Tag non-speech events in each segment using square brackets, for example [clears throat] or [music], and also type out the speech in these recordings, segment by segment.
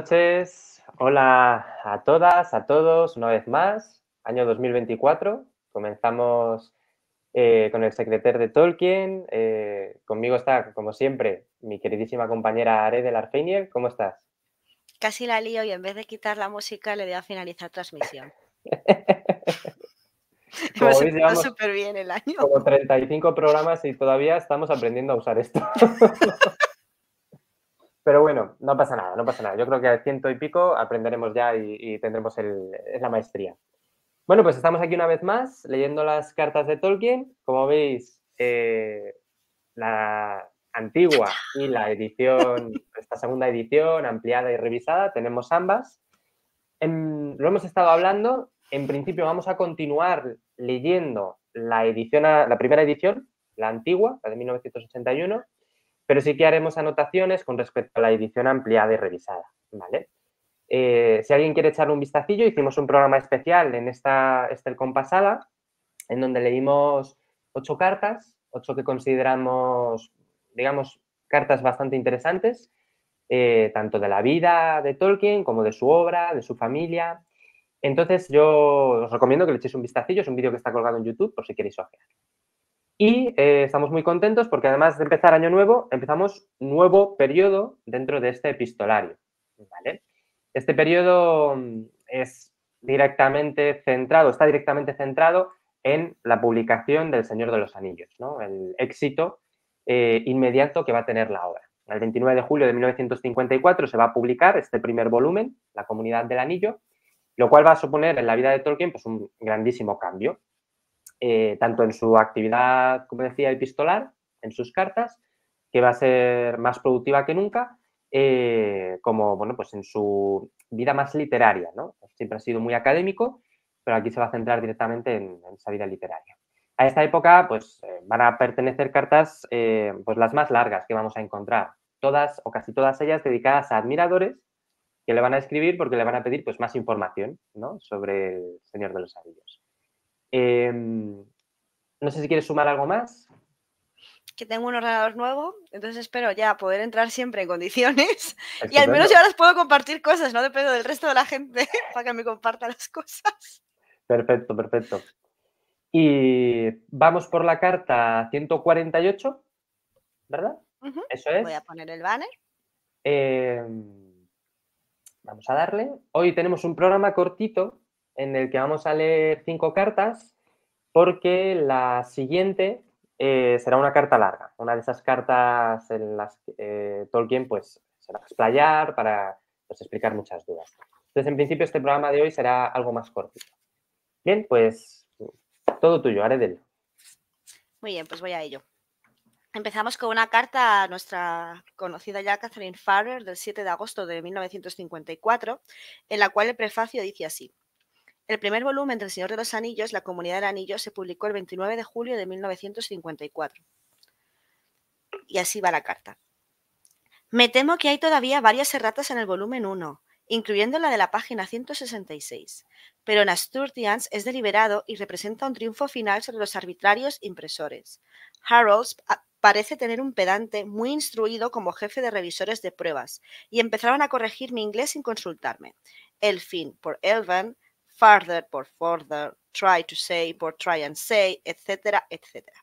noches. Hola a todas, a todos, una vez más. Año 2024. Comenzamos eh, con el secretario de Tolkien. Eh, conmigo está, como siempre, mi queridísima compañera de Arfeinier. ¿Cómo estás? Casi la lío y en vez de quitar la música le doy a finalizar transmisión. [laughs] [laughs] Hemos súper bien el año. Como 35 programas y todavía estamos aprendiendo a usar esto. [laughs] Pero bueno, no pasa nada, no pasa nada. Yo creo que al ciento y pico aprenderemos ya y, tendremos la maestría. Bueno, pues estamos aquí una vez más leyendo las cartas de Tolkien. Como veis, eh, la antigua y la edición, esta segunda edición ampliada y revisada, tenemos ambas. lo hemos estado hablando. En principio vamos a continuar leyendo la edición, la primera edición, la antigua, la de 1981 pero sí que haremos anotaciones con respecto a la edición ampliada y revisada, ¿vale? Eh, si alguien quiere echarle un vistacillo, hicimos un programa especial en esta estelcom pasada, en donde leímos ocho cartas, ocho que consideramos, digamos, cartas bastante interesantes, eh, tanto de la vida de Tolkien como de su obra, de su familia. Entonces yo os recomiendo que le echéis un vistacillo, es un vídeo que está colgado en YouTube por si queréis ojear. Y eh, estamos muy contentos porque además de empezar año nuevo, empezamos nuevo periodo dentro de este epistolario. Este periodo mm, es directamente centrado, está directamente centrado en la publicación del Señor de los Anillos, ¿no? el éxito eh, inmediato que va a tener la obra. El 29 de julio de 1954 se va a publicar este primer volumen, La Comunidad del Anillo, lo cual va a suponer en la vida de Tolkien pues, un grandísimo cambio. Eh, tanto en su actividad, como decía, epistolar, en sus cartas, que va a ser más productiva que nunca, eh, como bueno, pues en su vida más literaria, ¿no? Siempre ha sido muy académico, pero aquí se va a centrar directamente en, esa vida literaria. A esta época, pues eh, van a pertenecer cartas, pues las más largas que vamos a encontrar, todas o casi todas ellas dedicadas a admiradores que le van a escribir porque le van a pedir pues más información, Sobre el Señor de los Anillos. Em, no sé si quieres sumar algo más. Que tengo un ordenador nuevo, entonces espero ya poder entrar siempre en condiciones [laughs] y al menos yo ahora puedo compartir cosas, no dependo del resto de la gente [laughs] para que me comparta las cosas. Perfecto, perfecto. Y vamos por la carta 148, ¿verdad? Eso es. Voy a poner el banner. Em, vamos a darle. Hoy tenemos un programa cortito en el que vamos a leer cinco cartas porque la siguiente eh, será una carta larga, una de esas cartas en las que eh, Tolkien pues, se va a explayar para pues, explicar muchas dudas. Entonces, en principio, este programa de hoy será algo más cortito. Bien, pues todo tuyo, Aredel. Muy bien, pues voy a ello. Empezamos con una carta a nuestra conocida ya Catherine Farrer del 7 de agosto de 1954, en la cual el prefacio dice así. El primer volumen del Señor de los Anillos, La Comunidad del Anillo, se publicó el 29 de julio de 1954. Y así va la carta. Me temo que hay todavía varias erratas en el volumen 1, incluyendo la de la página 166, pero en Asturians es deliberado y representa un triunfo final sobre los arbitrarios impresores. Harold parece tener un pedante muy instruido como jefe de revisores de pruebas, y empezaron a corregir mi inglés sin consultarme. El fin, por Elvan, further, por further, try to say, por try and say, etcétera, etcétera.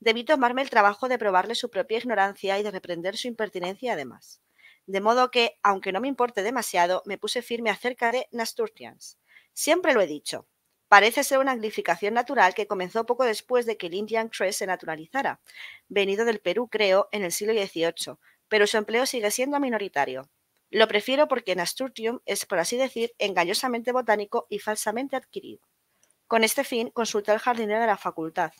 Debí tomarme el trabajo de probarle su propia ignorancia y de reprender su impertinencia además. De modo que, aunque no me importe demasiado, me puse firme acerca de Nasturtians. Siempre lo he dicho. Parece ser una anglificación natural que comenzó poco después de que el Indian Cress se naturalizara, venido del Perú, creo, en el siglo XVIII, pero su empleo sigue siendo minoritario. Lo prefiero porque Nasturtium es, por así decir, engañosamente botánico y falsamente adquirido. Con este fin, consultó al jardinero de la facultad.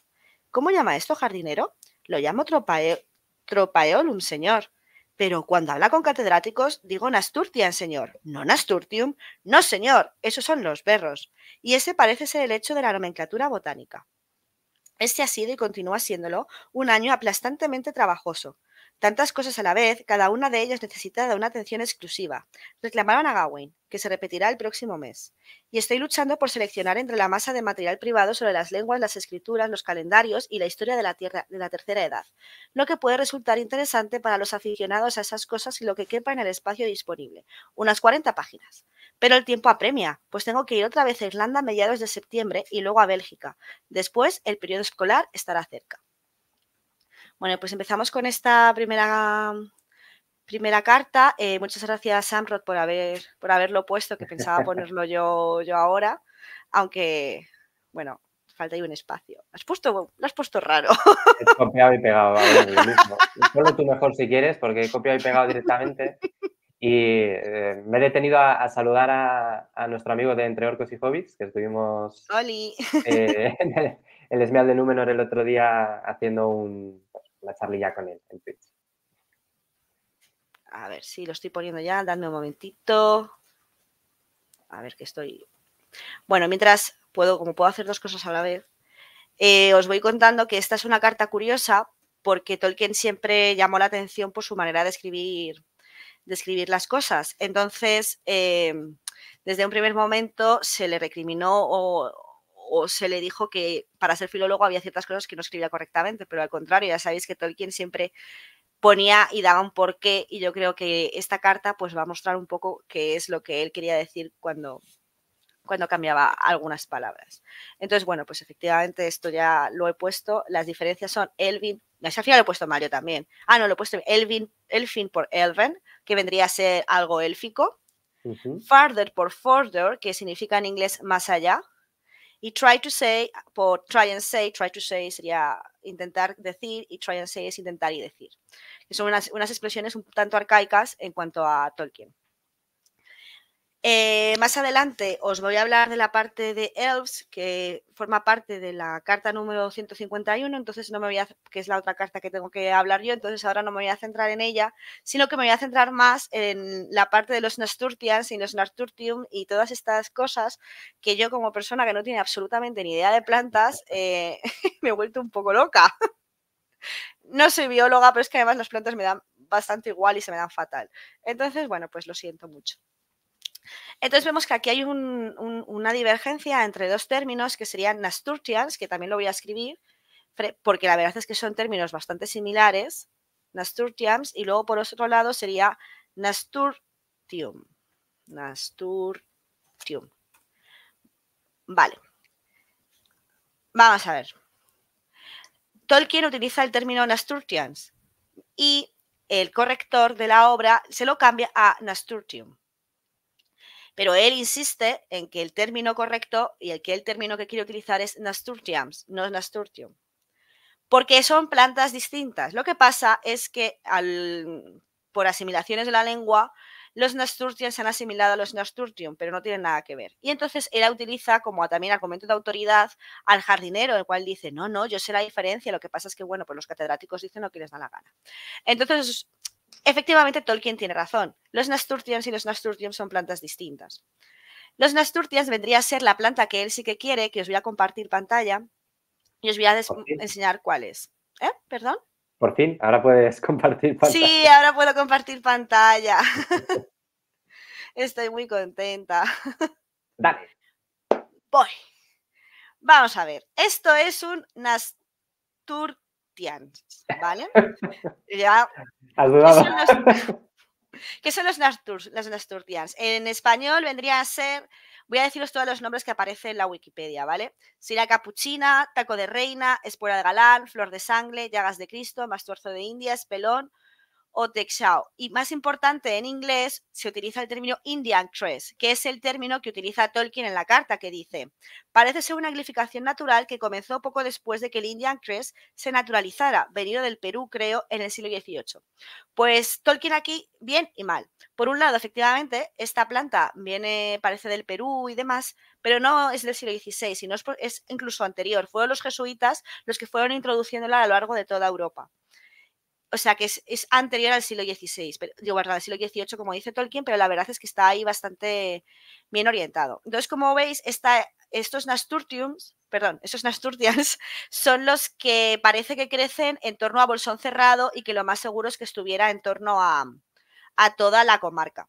¿Cómo llama esto jardinero? Lo llamo tropaeolum, señor. Pero cuando habla con catedráticos, digo Nasturtian, señor. No Nasturtium. No, señor. Esos son los berros. Y ese parece ser el hecho de la nomenclatura botánica. Este ha sido y continúa siéndolo un año aplastantemente trabajoso, Tantas cosas a la vez, cada una de ellas necesita de una atención exclusiva. Reclamaron a Gawain, que se repetirá el próximo mes. Y estoy luchando por seleccionar entre la masa de material privado sobre las lenguas, las escrituras, los calendarios y la historia de la, tierra, de la tercera edad, lo que puede resultar interesante para los aficionados a esas cosas y lo que quepa en el espacio disponible, unas 40 páginas. Pero el tiempo apremia, pues tengo que ir otra vez a Irlanda a mediados de septiembre y luego a Bélgica. Después, el periodo escolar estará cerca. Bueno, pues empezamos con esta primera primera carta. Eh, muchas gracias, Samrod, por haber por haberlo puesto, que pensaba ponerlo yo, yo ahora, aunque, bueno, falta ahí un espacio. Has puesto, lo has puesto raro. He copiado y pegado. Ponlo tú mejor si quieres, porque he copiado y pegado directamente. Y eh, me he detenido a, saludar a, nuestro amigo de Entre Orcos y Hobbits, que estuvimos eh, [laughs] en el, el Esmeal de Númenor el otro día haciendo un, la charlilla con él en Twitch. A ver, sí, lo estoy poniendo ya, dadme un momentito. A ver qué estoy. Bueno, mientras puedo, como puedo hacer dos cosas a la vez, eh, os voy contando que esta es una carta curiosa porque Tolkien siempre llamó la atención por su manera de escribir, las cosas. Entonces, eh, desde un primer momento se le recriminó o, o se le dijo que para ser filólogo había ciertas cosas que no escribía correctamente, pero al contrario, ya sabéis que Tolkien siempre ponía y daba un porqué y yo creo que esta carta pues va a mostrar un poco qué es lo que él quería decir cuando, cuando cambiaba algunas palabras. Entonces, bueno, pues efectivamente esto ya lo he puesto. Las diferencias son Elvin, al final lo he puesto Mario también. Ah, no, lo he puesto Elvin, Elfin por Elven, que vendría a ser algo élfico. Farther por further, que significa en inglés más allá, y try to say, por try and say, try to say sería intentar decir y try and say es intentar y decir. son unas, unas expresiones un tanto arcaicas en cuanto a Tolkien. Eh, más adelante os voy a hablar de la parte de ELVES, que forma parte de la carta número 151, entonces no me voy a, que es la otra carta que tengo que hablar yo, entonces ahora no me voy a centrar en ella, sino que me voy a centrar más en la parte de los Nasturtians y los Nasturtium y todas estas cosas que yo como persona que no tiene absolutamente ni idea de plantas, eh, [laughs] me he vuelto un poco loca. No soy bióloga, pero es que además las plantas me dan bastante igual y se me dan fatal. Entonces, bueno, pues lo siento mucho. Entonces vemos que aquí hay una divergencia entre dos términos que serían nasturtians, que también lo voy a escribir, porque la verdad es que son términos bastante similares, nasturtians, y luego por otro lado sería nasturtium. Nasturtium. Vale. Vamos a ver. Tolkien utiliza el término nasturtians y el corrector de la obra se lo cambia a nasturtium. Pero él insiste en que el término correcto y el que el término que quiere utilizar es nasturtiums, no nasturtium. Porque son plantas distintas. Lo que pasa es que al, por asimilaciones de la lengua, los nasturtiums se han asimilado a los nasturtium, pero no tienen nada que ver. Y entonces él utiliza como también argumento de autoridad al jardinero, el cual dice, no, no, yo sé la diferencia, lo que pasa es que, bueno, pues los catedráticos dicen lo que les da la gana. Entonces, efectivamente Tolkien tiene razón. Los nasturtiums y los nasturtiums son plantas distintas. Los nasturtiums vendría a ser la planta que él sí que quiere, que os voy a compartir pantalla y os voy a enseñar cuál es. ¿Eh? ¿Perdón? Por fin, ahora puedes compartir pantalla. Sí, ahora puedo compartir pantalla. [laughs] Estoy muy contenta. Dale. Voy. Vamos a ver. Esto es un nasturtium. ¿vale? [laughs] ¿Qué son [laughs] los, nasturtians? En español vendría a ser, voy a deciros todos los nombres que aparecen en la Wikipedia, ¿vale? Sira capuchina, taco de reina, espora de galán, flor de sangre, llagas de Cristo, masturzo de Indias, pelón, o Texao. Y más importante, en inglés se utiliza el término Indian Crest, que es el término que utiliza Tolkien en la carta, que dice, parece ser una glificación natural que comenzó poco después de que el Indian Crest se naturalizara, venido del Perú, creo, en el siglo XVIII. Pues Tolkien aquí, bien y mal. Por un lado, efectivamente, esta planta viene, parece del Perú y demás, pero no es del siglo XVI, sino es incluso anterior. Fueron los jesuitas los que fueron introduciéndola a lo largo de toda Europa. O sea, que es, anterior al siglo XVI, pero, digo, al siglo XVIII, como dice Tolkien, pero la verdad es que está ahí bastante bien orientado. Entonces, como veis, estos nasturtiums, perdón, estos nasturtians [laughs] son los que parece que crecen en torno a Bolsón Cerrado y que lo más seguro es que estuviera en torno a toda la comarca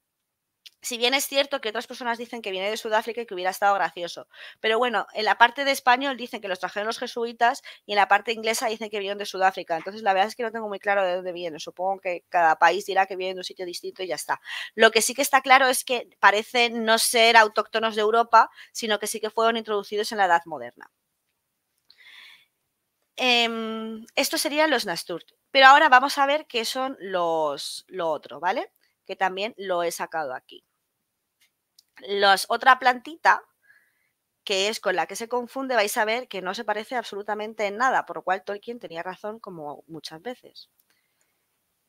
si bien es cierto que otras personas dicen que viene de Sudáfrica y que hubiera estado gracioso. Pero bueno, en la parte de español dicen que los trajeron los jesuitas y en la parte inglesa dicen que vienen de Sudáfrica. Entonces, la verdad es que no tengo muy claro de dónde vienen. Supongo que cada país dirá que vienen de un sitio distinto y ya está. Lo que sí que está claro es que parecen no ser autóctonos de Europa, sino que sí que fueron introducidos en la Edad Moderna. Em, esto serían los Nasturt. Pero ahora vamos a ver qué son los, lo otro, ¿vale? que también lo he sacado aquí. Las, otra plantita que es con la que se confunde, vais a ver que no se parece absolutamente en nada, por lo cual Tolkien tenía razón como muchas veces.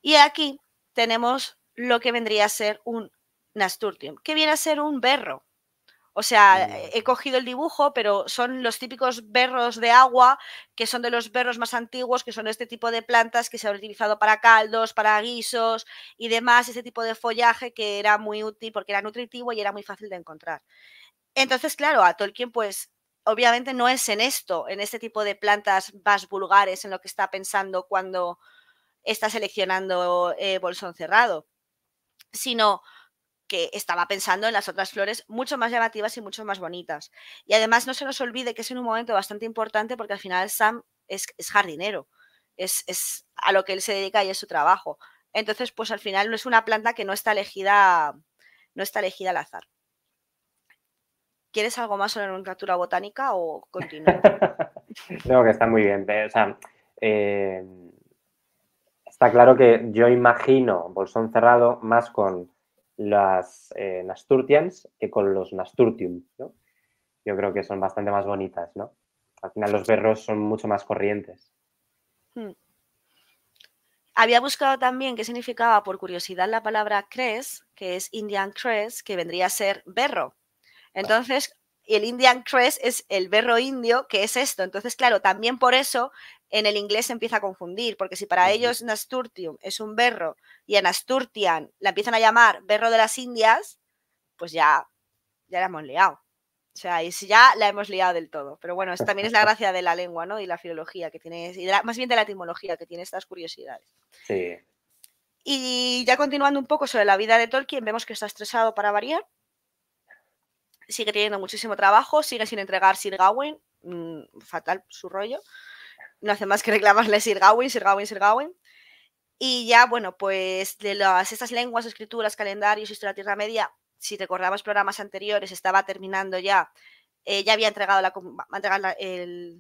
Y aquí tenemos lo que vendría a ser un nasturtium, que viene a ser un berro, o sea, mm. he cogido el dibujo, pero son los típicos berros de agua, que son de los berros más antiguos, que son este tipo de plantas que se han utilizado para caldos, para guisos y demás, ese tipo de follaje que era muy útil porque era nutritivo y era muy fácil de encontrar. Entonces, claro, a Tolkien pues obviamente no es en esto, en este tipo de plantas más vulgares, en lo que está pensando cuando está seleccionando eh, bolsón cerrado, sino que estaba pensando en las otras flores mucho más llamativas y mucho más bonitas. Y además no se nos olvide que es en un momento bastante importante porque al final Sam es, jardinero, es, a lo que él se dedica y es su trabajo. Entonces, pues al final no es una planta que no está elegida, no está elegida al azar. ¿Quieres algo más sobre la nomenclatura botánica o continúo? [laughs] no, que está muy bien. Eh, eh, está claro que yo imagino bolsón cerrado más con las eh, Nasturtians que con los Nasturtium, Yo creo que son bastante más bonitas, ¿no? Al final los berros son mucho más corrientes. Hmm. Había buscado también qué significaba por curiosidad la palabra Cres, que es Indian crest, que vendría a ser berro. Entonces, el Indian crest es el berro indio, que es esto. Entonces, claro, también por eso en el inglés se empieza a confundir, porque si para ellos Nasturtium es un berro y a Nasturtian la empiezan a llamar berro de las Indias, pues ya, ya la hemos liado. O sea, y ya la hemos liado del todo. Pero bueno, también es la [laughs] gracia de la lengua, ¿no? Y la filología que tiene, y más bien de la etimología que tiene estas curiosidades. Y ya continuando un poco sobre la vida de Tolkien, vemos que está estresado para variar. Sigue teniendo muchísimo trabajo, sigue sin entregar Sir Gawain, mm, fatal su rollo no hace más que [laughs] reclamarle Sir Sir Gawain, Gawain, Sir Gawain Y ya, bueno, pues de las, estas lenguas, escrituras, calendarios, historia de la Tierra Media, si recordamos programas anteriores, estaba terminando ya, eh, ya había entregado, la, eh,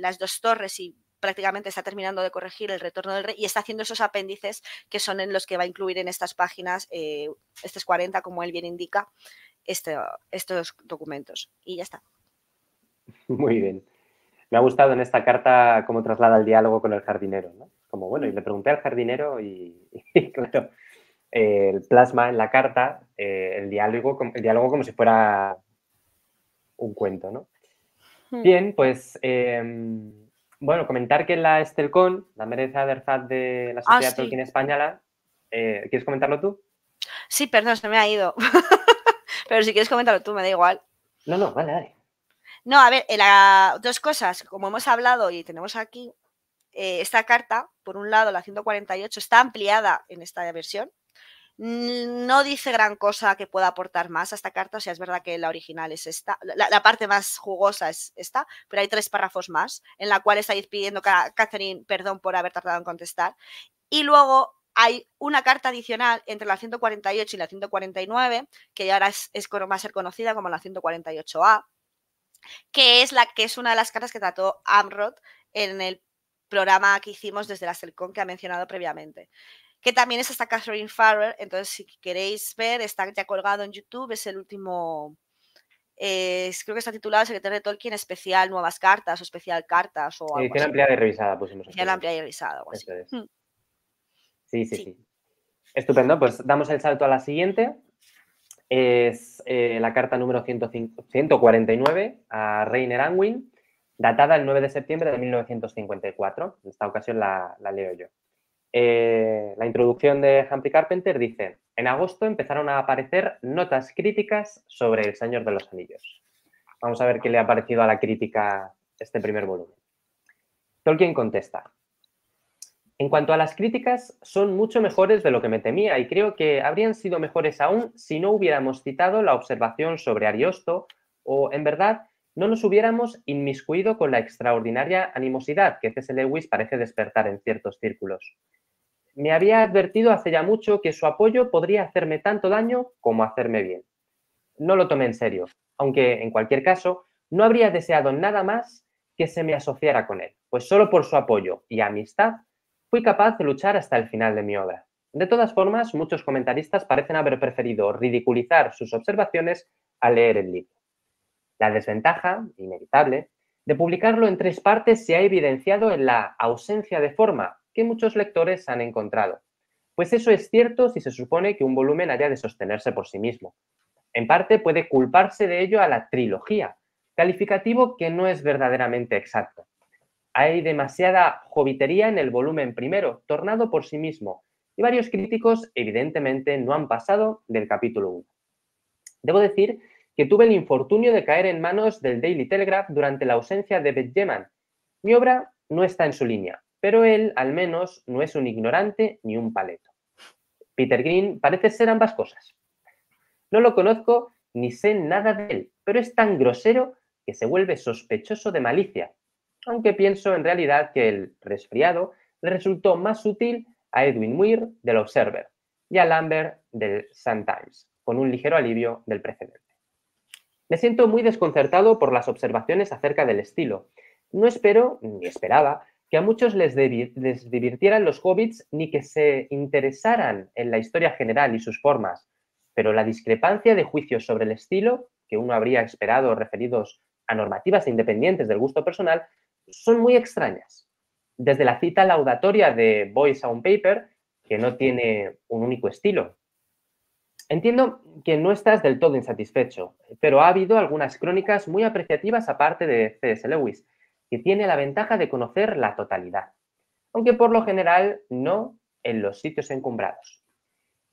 las dos torres y prácticamente está terminando de corregir el retorno del rey y está haciendo esos apéndices que son en los que va a incluir en estas páginas, eh, estas 40, como él bien indica, este, estos documentos. Y ya está. [laughs] Muy bien me ha gustado en esta carta cómo traslada el diálogo con el jardinero, ¿no? Como, bueno, y le pregunté al jardinero y, [laughs] claro, el plasma en la carta eh, el, diálogo, el diálogo como si fuera un cuento, ¿no? Hmm. Bien, pues, em, bueno, comentar que la Estelcon, la mereza de de la ah, Sociedad Tolkien Española, eh, ¿quieres comentarlo tú? Sí, perdón, se me ha ido. [laughs] Pero si quieres comentarlo tú, me da igual. No, no, vale, vale. No, a ver, eh, la, dos cosas. Como hemos hablado y tenemos aquí, eh, esta carta, por un lado, la 148, está ampliada en esta versión. No dice gran cosa que pueda aportar más a esta carta, o sea, es verdad que la original es esta, la, parte más jugosa es esta, pero hay tres párrafos más en la cual estáis pidiendo, Catherine, perdón por haber tardado en contestar. Y luego hay una carta adicional entre la 148 y la 149, que ahora es, es, va a ser conocida como la 148A, que es, la, que es una de las cartas que trató Amrod en el programa que hicimos desde la Selcon que ha mencionado previamente. Que también es esta Catherine Farrer, entonces si queréis ver, está ya colgado en YouTube, es el último, eh, creo que está titulado Secretario de Tolkien especial nuevas cartas o especial cartas o algo Edición ampliada y revisada pusimos. Edición ampliada y revisada. así. Mm. sí, sí, sí, Estupendo, pues damos el salto a la siguiente es eh, la carta número 149 a Reiner Anwin, datada el 9 de septiembre de 1954. En esta ocasión la, leo yo. Eh, la introducción de Humphrey Carpenter dice, en agosto empezaron a aparecer notas críticas sobre El Señor de los Anillos. Vamos a ver qué le ha parecido a la crítica este primer volumen. Tolkien contesta, en cuanto a las críticas, son mucho mejores de lo que me temía y creo que habrían sido mejores aún si no hubiéramos citado la observación sobre Ariosto o, en verdad, no nos hubiéramos inmiscuido con la extraordinaria animosidad que C.S. Lewis parece despertar en ciertos círculos. Me había advertido hace ya mucho que su apoyo podría hacerme tanto daño como hacerme bien. No lo tomé en serio, aunque, en cualquier caso, no habría deseado nada más que se me asociara con él, pues solo por su apoyo y amistad fui capaz de luchar hasta el final de mi obra. De todas formas, muchos comentaristas parecen haber preferido ridiculizar sus observaciones a leer el libro. La desventaja, inevitable, de publicarlo en tres partes se ha evidenciado en la ausencia de forma que muchos lectores han encontrado. Pues eso es cierto si se supone que un volumen haya de sostenerse por sí mismo. En parte puede culparse de ello a la trilogía, calificativo que no es verdaderamente exacto. Hay demasiada jovitería en el volumen primero, tornado por sí mismo, y varios críticos evidentemente no han pasado del capítulo 1. Debo decir que tuve el infortunio de caer en manos del Daily Telegraph durante la ausencia de Benjamin. Mi obra no está en su línea, pero él al menos no es un ignorante ni un paleto. Peter Green parece ser ambas cosas. No lo conozco ni sé nada de él, pero es tan grosero que se vuelve sospechoso de malicia aunque pienso en realidad que el resfriado le resultó más útil a Edwin Muir del Observer y a Lambert del Sun Times, con un ligero alivio del precedente. Me siento muy desconcertado por las observaciones acerca del estilo. No espero, ni esperaba, que a muchos les, les divirtieran los hobbits ni que se interesaran en la historia general y sus formas, pero la discrepancia de juicios sobre el estilo, que uno habría esperado referidos a normativas independientes del gusto personal, son muy extrañas. Desde la cita laudatoria de Boys on paper, que no tiene un único estilo. Entiendo que no estás del todo insatisfecho, pero ha habido algunas crónicas muy apreciativas aparte de C.S. Lewis, que tiene la ventaja de conocer la totalidad, aunque por lo general no en los sitios encumbrados.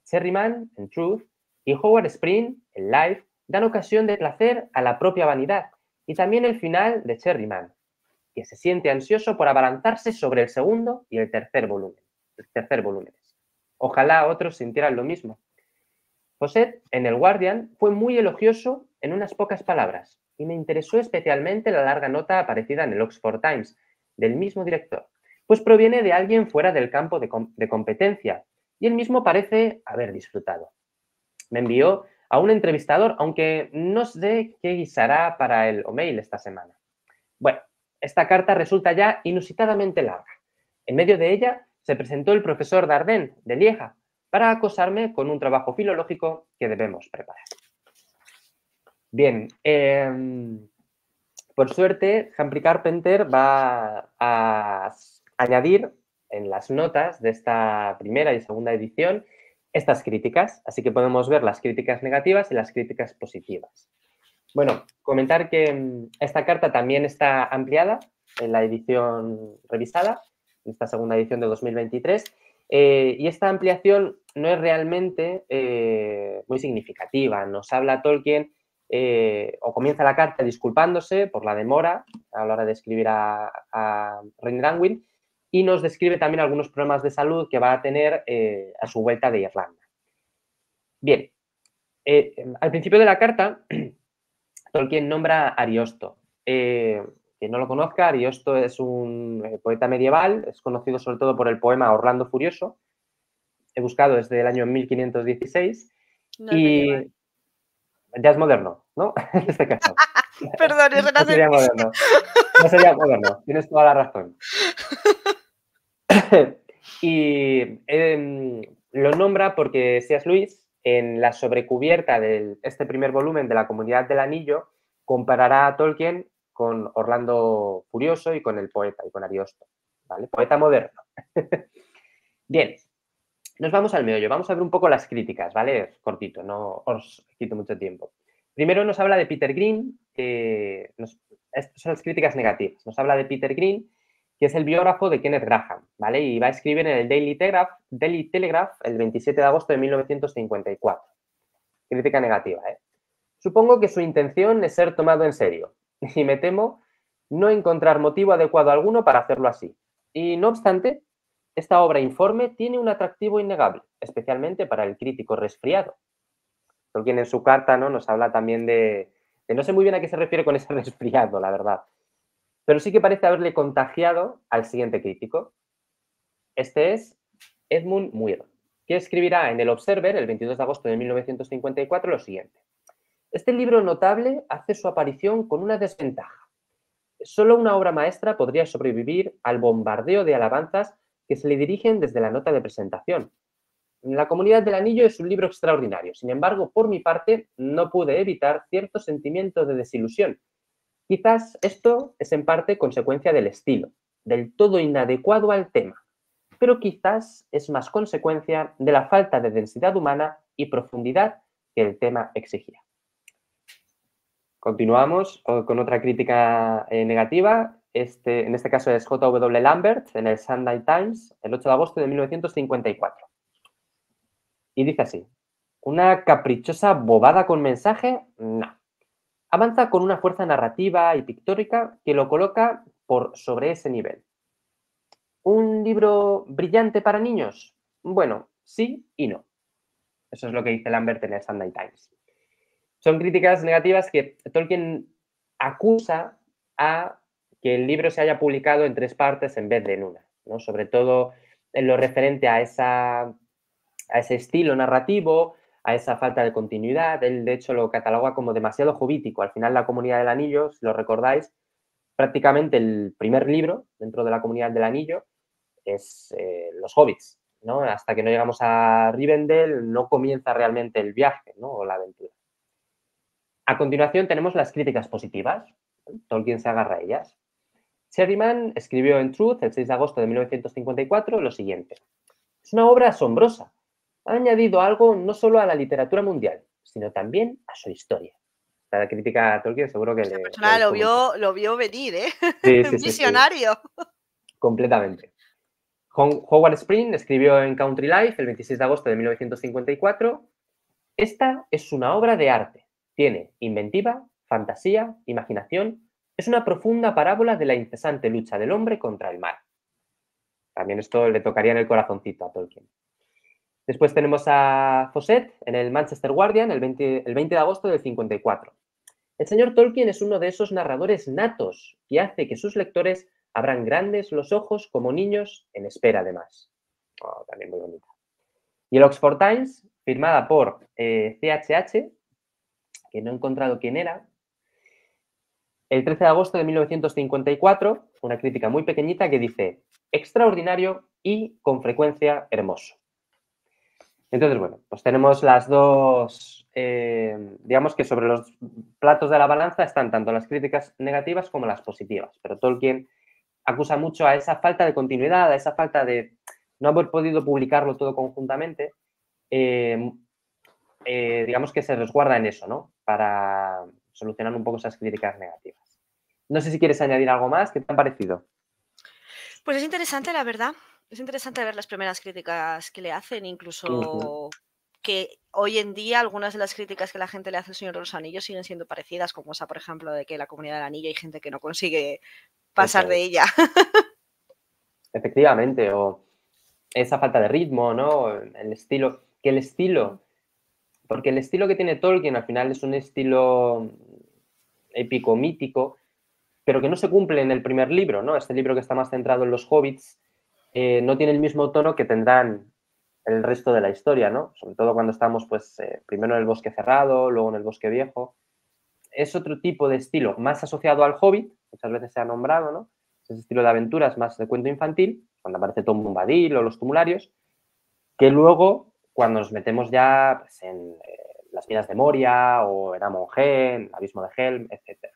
Cherryman en Truth y Howard Spring en Life dan ocasión de placer a la propia vanidad, y también el final de Cherryman, que se siente ansioso por abalanzarse sobre el segundo y el tercer volumen. tercer Ojalá otros sintieran lo mismo. José, en El Guardian, fue muy elogioso en unas pocas palabras y me interesó especialmente la larga nota aparecida en el Oxford Times del mismo director, pues proviene de alguien fuera del campo de, competencia y él mismo parece haber disfrutado. Me envió a un entrevistador, aunque no sé qué guisará para el Omail esta semana. Bueno, esta carta resulta ya inusitadamente larga. En medio de ella se presentó el profesor Dardenne, de Lieja, para acosarme con un trabajo filológico que debemos preparar. Bien, em, por suerte, Humphrey Carpenter va a añadir en las notas de esta primera y segunda edición estas críticas, así que podemos ver las críticas negativas y las críticas positivas. Bueno, comentar que mm, esta carta también está ampliada en la edición revisada, en esta segunda edición de 2023, eh, y esta ampliación no es realmente eh, muy significativa. Nos habla Tolkien eh, o comienza la carta disculpándose por la demora a la hora de escribir a, a y nos describe también algunos problemas de salud que va a tener a su vuelta de Irlanda. Bien, al principio de la carta [clears throat] Tolkien nombra a Ariosto. Eh, que no lo conozca, Ariosto es un eh, poeta medieval, es conocido sobre todo por el poema Orlando Furioso. He buscado desde el año 1516. y ya es moderno, ¿no? [laughs] En este caso. [laughs] Perdón, es verdad. no sería moderno. No sería moderno, tienes toda la razón. [laughs] [coughs] y em, lo nombra porque Seas Luis en la sobrecubierta de este primer volumen de la Comunidad del Anillo, comparará a Tolkien con Orlando Furioso y con el poeta, y con Ariosto, ¿vale? Poeta moderno. [laughs] Bien, nos vamos al meollo, vamos a ver un poco las críticas, ¿vale? cortito, no os quito mucho tiempo. Primero nos habla de Peter Green, que estas son las críticas negativas, nos habla de Peter Green, que es el biógrafo de Kenneth Graham, ¿vale? Y va a escribir en el Daily Telegraph, Daily Telegraph el 27 de agosto de 1954. Crítica negativa, ¿eh? Supongo que su intención es ser tomado en serio, [laughs] y me temo no encontrar motivo adecuado alguno para hacerlo así. Y no obstante, esta obra informe tiene un atractivo innegable, especialmente para el crítico resfriado. quien en su carta ¿no? nos habla también de, de, no sé muy bien a qué se refiere con ese [laughs] resfriado, la verdad pero sí que parece haberle contagiado al siguiente crítico. Este es Edmund Muir, que escribirá en el Observer el 22 de agosto de 1954 lo siguiente. Este libro notable hace su aparición con una desventaja. Solo una obra maestra podría sobrevivir al bombardeo de alabanzas que se le dirigen desde la nota de presentación. La Comunidad del Anillo es un libro extraordinario. Sin embargo, por mi parte, no pude evitar ciertos sentimientos de desilusión Quizás esto es en parte consecuencia del estilo, del todo inadecuado al tema, pero quizás es más consecuencia de la falta de densidad humana y profundidad que el tema exigía. Continuamos con otra crítica eh, negativa. Este, en este caso es J.W. Lambert en el Sunday Times, el 8 de agosto de 1954. Y dice así, ¿una caprichosa bobada con mensaje? No avanza con una fuerza narrativa y pictórica que lo coloca por sobre ese nivel. ¿Un libro brillante para niños? Bueno, sí y no. Eso es lo que dice Lambert en el Sunday Times. Son críticas negativas que Tolkien acusa a que el libro se haya publicado en tres partes en vez de en una, ¿no? sobre todo en lo referente a, esa, a ese estilo narrativo, a esa falta de continuidad. Él, de hecho, lo cataloga como demasiado jovítico. Al final, la Comunidad del Anillo, si lo recordáis, prácticamente el primer libro dentro de la Comunidad del Anillo es eh, Los Hobbits. ¿no? Hasta que no llegamos a Rivendell, no comienza realmente el viaje ¿no? o la aventura. A continuación tenemos las críticas positivas. Tolkien se agarra a ellas. Sherryman escribió en Truth, el 6 de agosto de 1954, lo siguiente. Es una obra asombrosa, ha añadido algo no solo a la literatura mundial, sino también a su historia. La crítica a Tolkien seguro que... lo, vio, venir, ¿eh? Sí, [laughs] sí, Visionario. Completamente. Howard Spring escribió en Country Life el 26 de agosto de 1954, esta es una obra de arte, tiene inventiva, fantasía, imaginación, es una profunda parábola de la incesante lucha del hombre contra el mal. También esto le tocaría en el corazoncito a Tolkien. Después tenemos a Fosset en el Manchester Guardian el 20, de agosto del 54. El señor Tolkien es uno de esos narradores natos que hace que sus lectores abran grandes los ojos como niños en espera además. Oh, también muy bonita. Y el Oxford Times, firmada por CHH, eh, que no he encontrado quién era, el 13 de agosto de 1954, una crítica muy pequeñita que dice, extraordinario y con frecuencia hermoso. Entonces, bueno, pues tenemos las dos, eh, digamos que sobre los platos de la balanza están tanto las críticas negativas como las positivas, pero Tolkien acusa mucho a esa falta de continuidad, a esa falta de no haber podido publicarlo todo conjuntamente, eh, eh, digamos que se resguarda en eso, ¿no? Para solucionar un poco esas críticas negativas. No sé si quieres añadir algo más, ¿qué te ha parecido? Pues es interesante, la verdad. Es interesante ver las primeras críticas que le hacen, incluso que hoy en día algunas de las críticas que la gente le hace al Señor de los Anillos siguen siendo parecidas, como esa, por ejemplo, de que la comunidad del anillo hay gente que no consigue pasar de ella. [laughs] Efectivamente, o esa falta de ritmo, ¿no? El estilo, que el estilo, porque el estilo que tiene Tolkien al final es un estilo épico, mítico, pero que no se cumple en el primer libro, ¿no? Este libro que está más centrado en los hobbits, eh, no tiene el mismo tono que tendrán el resto de la historia, ¿no? Sobre todo cuando estamos, pues, eh, primero en el bosque cerrado, luego en el bosque viejo. Es otro tipo de estilo, más asociado al hobbit, muchas veces se ha nombrado, ¿no? Ese estilo de aventuras más de cuento infantil, cuando aparece Tom badil o los tumularios, que luego, cuando nos metemos ya pues, en eh, las minas de Moria o en Amon en el abismo de Helm, etc.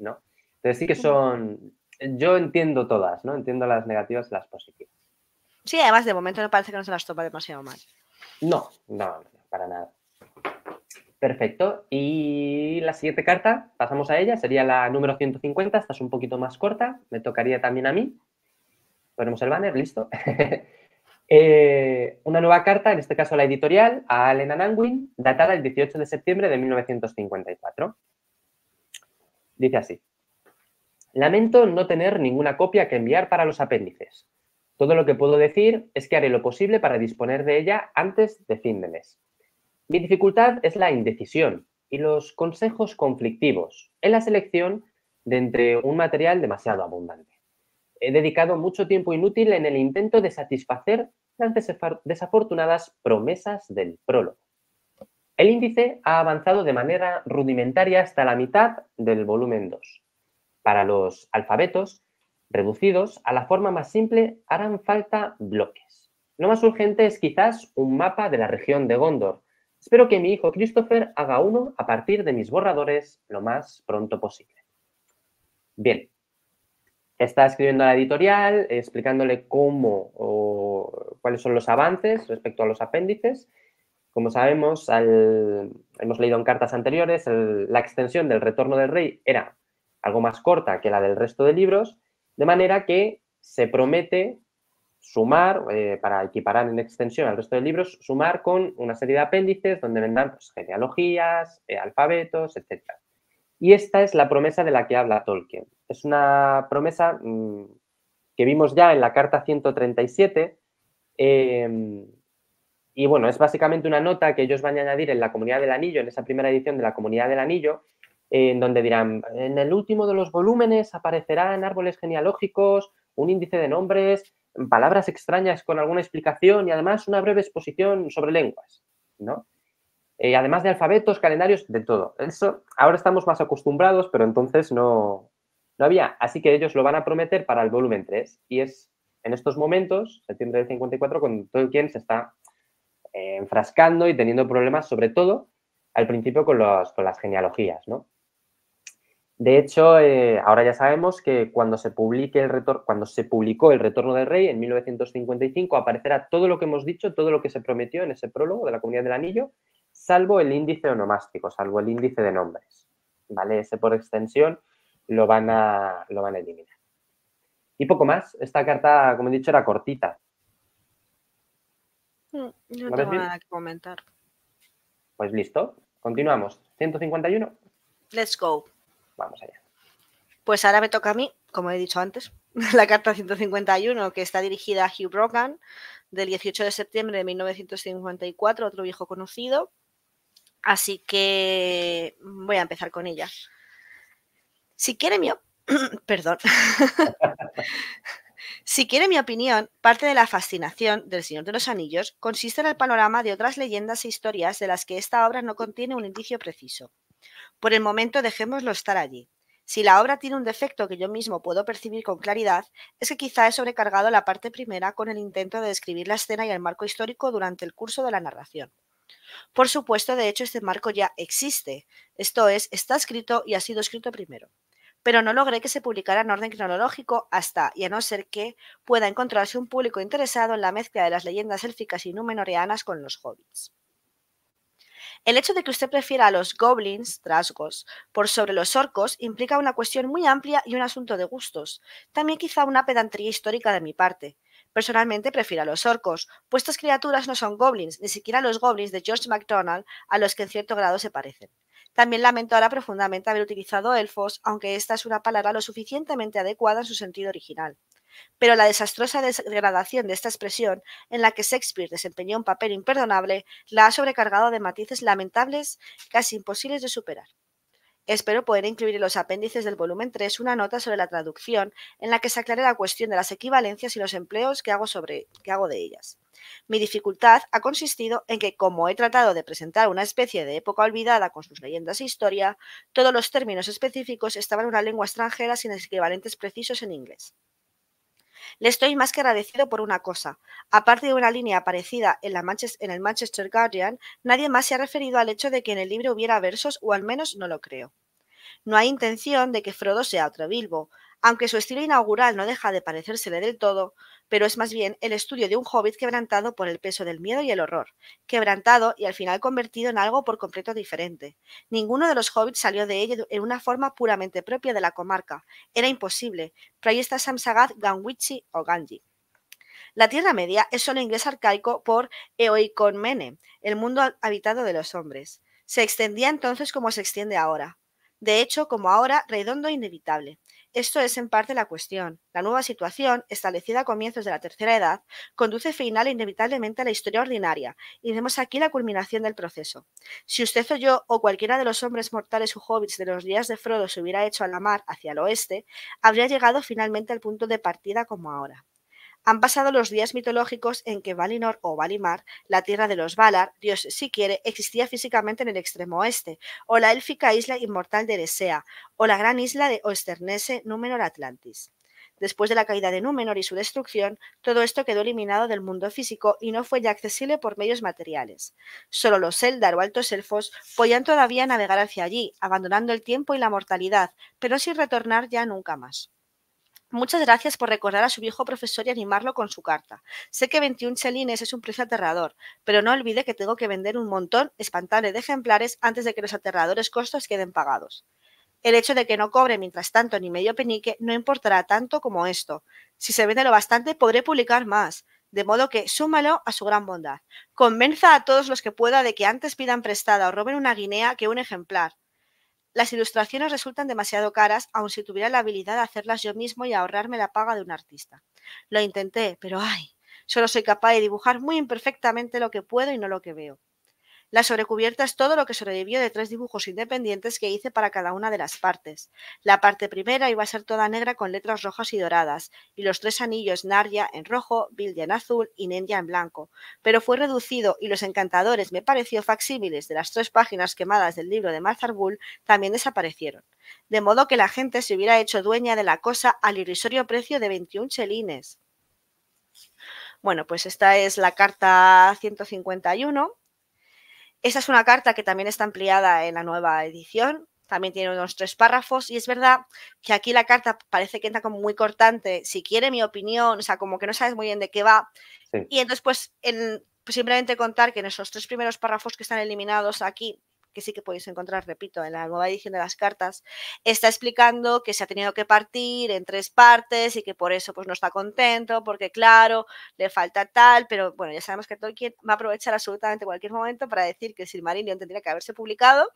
¿no? Entonces sí que son yo entiendo todas, ¿no? Entiendo las negativas y las positivas. Sí, además de momento no parece que no se las topa demasiado mal. No, no, para nada. Perfecto. Y la siguiente carta, pasamos a ella, sería la número 150. Esta es un poquito más corta, me tocaría también a mí. Ponemos el banner, listo. [laughs] Eh, una nueva carta, en este caso la editorial, a Elena Nanguin, datada el 18 de septiembre de 1954. Dice así. Lamento no tener ninguna copia que enviar para los apéndices. Todo lo que puedo decir es que haré lo posible para disponer de ella antes de fin de mes. Mi dificultad es la indecisión y los consejos conflictivos en la selección de entre un material demasiado abundante. He dedicado mucho tiempo inútil en el intento de satisfacer las desafortunadas promesas del prólogo. El índice ha avanzado de manera rudimentaria hasta la mitad del volumen 2. Para los alfabetos reducidos a la forma más simple harán falta bloques. Lo más urgente es quizás un mapa de la región de Gondor. Espero que mi hijo Christopher haga uno a partir de mis borradores lo más pronto posible. Bien, está escribiendo a la editorial, explicándole cómo cuáles son los avances respecto a los apéndices. Como sabemos, hemos leído en cartas anteriores, la extensión del retorno del rey era algo más corta que la del resto de libros, de manera que se promete sumar, eh, para equiparar en extensión al resto de libros, sumar con una serie de apéndices donde vendrán pues, genealogías, eh, alfabetos, etc. Y esta es la promesa de la que habla Tolkien. Es una promesa mm, que vimos ya en la carta 137. Em, y bueno, es básicamente una nota que ellos van a añadir en la Comunidad del Anillo, en esa primera edición de la Comunidad del Anillo, en donde dirán, en el último de los volúmenes aparecerán árboles genealógicos, un índice de nombres, palabras extrañas con alguna explicación y además una breve exposición sobre lenguas, ¿no? Eh, además de alfabetos, calendarios, de todo. Eso ahora estamos más acostumbrados, pero entonces no, no había. Así que ellos lo van a prometer para el volumen 3 y es en estos momentos, septiembre del 54, cuando quien se está eh, enfrascando y teniendo problemas, sobre todo al principio con, con las genealogías, ¿no? De hecho, eh, ahora ya sabemos que cuando se, publique el cuando se publicó El Retorno del Rey en 1955 aparecerá todo lo que hemos dicho, todo lo que se prometió en ese prólogo de la Comunidad del Anillo, salvo el índice onomástico, salvo el índice de nombres. ¿Vale? Ese por extensión lo van a, lo van a eliminar. Y poco más. Esta carta, como he dicho, era cortita. No, no tengo nada que comentar. Pues listo. Continuamos. 151. Let's go. Vamos allá. Pues ahora me toca a mí, como he dicho antes, [laughs] la carta 151, que está dirigida a Hugh Brogan, del 18 de septiembre de 1954, otro viejo conocido. Así que voy a empezar con ella. Si quiere mi, [coughs] perdón. [laughs] si quiere mi opinión, parte de la fascinación del Señor de los Anillos consiste en el panorama de otras leyendas e historias de las que esta obra no contiene un indicio preciso. Por el momento dejémoslo estar allí. Si la obra tiene un defecto que yo mismo puedo percibir con claridad, es que quizá he sobrecargado la parte primera con el intento de describir la escena y el marco histórico durante el curso de la narración. Por supuesto, de hecho, este marco ya existe, esto es, está escrito y ha sido escrito primero. Pero no logré que se publicara en orden cronológico hasta, y a no ser que pueda encontrarse un público interesado en la mezcla de las leyendas élficas y númenoreanas con los hobbits. El hecho de que usted prefiera a los goblins, trasgos, por sobre los orcos implica una cuestión muy amplia y un asunto de gustos. También quizá una pedantería histórica de mi parte. Personalmente prefiero a los orcos, pues estas criaturas no son goblins, ni siquiera los goblins de George MacDonald, a los que en cierto grado se parecen. También lamento ahora profundamente haber utilizado elfos, aunque esta es una palabra lo suficientemente adecuada en su sentido original. Pero la desastrosa degradación de esta expresión, en la que Shakespeare desempeñó un papel imperdonable, la ha sobrecargado de matices lamentables casi imposibles de superar. Espero poder incluir en los apéndices del volumen 3 una nota sobre la traducción en la que se aclare la cuestión de las equivalencias y los empleos que hago, que hago de ellas. Mi dificultad ha consistido en que, como he tratado de presentar una especie de época olvidada con sus leyendas e historia, todos los términos específicos estaban en una lengua extranjera sin equivalentes precisos en inglés. Le estoy más que agradecido por una cosa. Aparte de una línea aparecida en, en el Manchester Guardian, nadie más se ha referido al hecho de que en el libro hubiera versos, o al menos no lo creo. No hay intención de que Frodo sea otro Bilbo aunque su estilo inaugural no deja de parecérsele del todo, pero es más bien el estudio de un hobbit quebrantado por el peso del miedo y el horror, quebrantado y al final convertido en algo por completo diferente. Ninguno de los hobbits salió de ello en una forma puramente propia de la comarca, era imposible, pero ahí está Samsagat, Ganwichi o Ganji. La Tierra Media es solo inglés arcaico por Eoikonmene, el mundo habitado de los hombres. Se extendía entonces como se extiende ahora. De hecho, como ahora, redondo e inevitable. Esto es en parte la cuestión. La nueva situación, establecida a comienzos de la tercera edad, conduce final inevitablemente a la historia ordinaria, y vemos aquí la culminación del proceso. Si usted o yo, o cualquiera de los hombres mortales u hobbits de los días de Frodo se hubiera hecho a la mar hacia el oeste, habría llegado finalmente al punto de partida como ahora. Han pasado los días mitológicos en que Valinor o Valimar, la tierra de los Valar, Dios si quiere, existía físicamente en el extremo oeste, o la élfica isla inmortal de Eresea, o la gran isla de Osternese, Númenor Atlantis. Después de la caída de Númenor y su destrucción, todo esto quedó eliminado del mundo físico y no fue ya accesible por medios materiales. Solo los Eldar o altos elfos podían todavía navegar hacia allí, abandonando el tiempo y la mortalidad, pero sin retornar ya nunca más. Muchas gracias por recordar a su viejo profesor y animarlo con su carta. Sé que 21 chelines es un precio aterrador, pero no olvide que tengo que vender un montón espantable de ejemplares antes de que los aterradores costos queden pagados. El hecho de que no cobre mientras tanto ni medio penique no importará tanto como esto. Si se vende lo bastante, podré publicar más. De modo que súmalo a su gran bondad. Convenza a todos los que pueda de que antes pidan prestada o roben una guinea que un ejemplar. Las ilustraciones resultan demasiado caras, aun si tuviera la habilidad de hacerlas yo mismo y ahorrarme la paga de un artista. Lo intenté, pero ay, solo soy capaz de dibujar muy imperfectamente lo que puedo y no lo que veo. La sobrecubierta es todo lo que sobrevivió de tres dibujos independientes que hice para cada una de las partes. La parte primera iba a ser toda negra con letras rojas y doradas, y los tres anillos Narya en rojo, bilia en azul y Nendia en blanco, pero fue reducido y los encantadores me pareció facsímiles de las tres páginas quemadas del libro de Mazarbul Bull también desaparecieron, de modo que la gente se hubiera hecho dueña de la cosa al irrisorio precio de 21 chelines. Bueno, pues esta es la carta 151 esta es una carta que también está ampliada en la nueva edición, también tiene unos tres párrafos y es verdad que aquí la carta parece que entra como muy cortante, si quiere mi opinión, o sea, como que no sabes muy bien de qué va. Y entonces, pues, pues simplemente contar que en esos tres primeros párrafos que están eliminados aquí, que sí que podéis encontrar, repito, en la nueva edición de las cartas, está explicando que se ha tenido que partir en tres partes y que por eso pues, no está contento, porque claro, le falta tal, pero bueno, ya sabemos que Tolkien va a aprovechar absolutamente cualquier momento para decir que Silmarillion tendría que haberse publicado,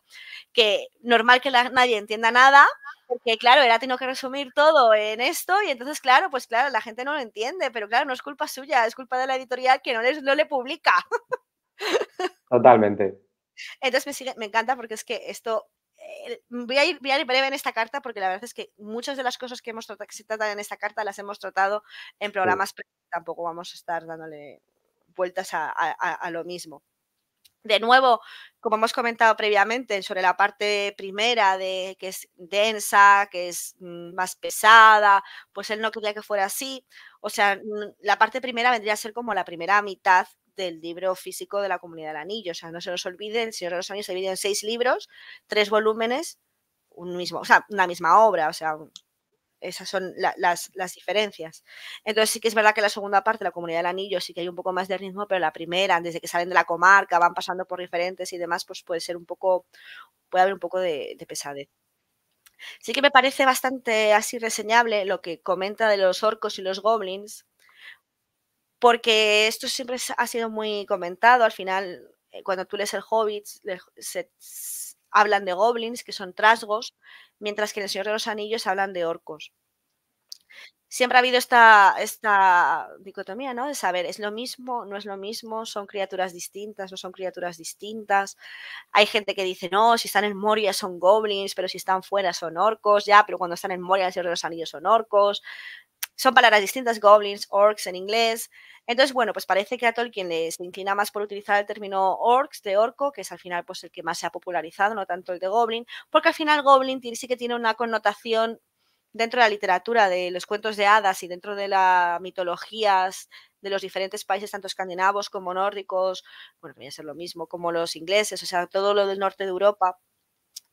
que normal que nadie entienda nada, porque claro, él ha tenido que resumir todo en esto y entonces, claro, pues claro, la gente no lo entiende, pero claro, no es culpa suya, es culpa de la editorial que no, les, no le publica. Totalmente. Entonces me, encanta porque es que esto eh, Voy a, ir, breve en esta carta porque la verdad es que muchas de las cosas que, hemos tratado, se tratan en esta carta las hemos tratado en programas Tampoco vamos a estar dándole vueltas a, lo mismo. De nuevo, como hemos comentado previamente sobre la parte primera de que es densa, que es mm, más pesada, pues él no quería que fuera así. O sea, la parte primera vendría a ser como la primera mitad del libro físico de la Comunidad del Anillo. O sea, no se nos olvide, El Señor de los Anillos se divide en seis libros, tres volúmenes, un mismo, sea, una misma obra, o sea, esas son las, diferencias. Entonces sí que es verdad que la segunda parte, de la comunidad del anillo, sí que hay un poco más de ritmo, pero la primera, desde que salen de la comarca, van pasando por diferentes y demás, pues puede ser un poco, puede haber un poco de, de pesadez. Sí que me parece bastante así reseñable lo que comenta de los orcos y los goblins, porque esto siempre ha sido muy comentado. Al final, eh, cuando tú lees el Hobbit, se hablan de goblins, que son trasgos, mientras que en El Señor de los Anillos hablan de orcos. Siempre ha habido esta, esta dicotomía, ¿no? De saber, ¿es lo mismo? ¿No es lo mismo? ¿Son criaturas distintas? ¿No son criaturas distintas? Hay gente que dice, no, si están en Moria son goblins, pero si están fuera son orcos, ya, pero cuando están en Moria, el Señor de los Anillos son orcos. Son palabras distintas, goblins, orcs en inglés. Entonces, bueno, pues parece que a Tolkien les inclina más por utilizar el término orcs, de orco, que es al final pues el que más se ha popularizado, no tanto el de goblin, porque al final goblin sí que tiene una connotación dentro de la literatura de los cuentos de hadas y dentro de las mitologías de los diferentes países, tanto escandinavos como nórdicos, bueno, también ser lo mismo, como los ingleses, o sea, todo lo del norte de Europa,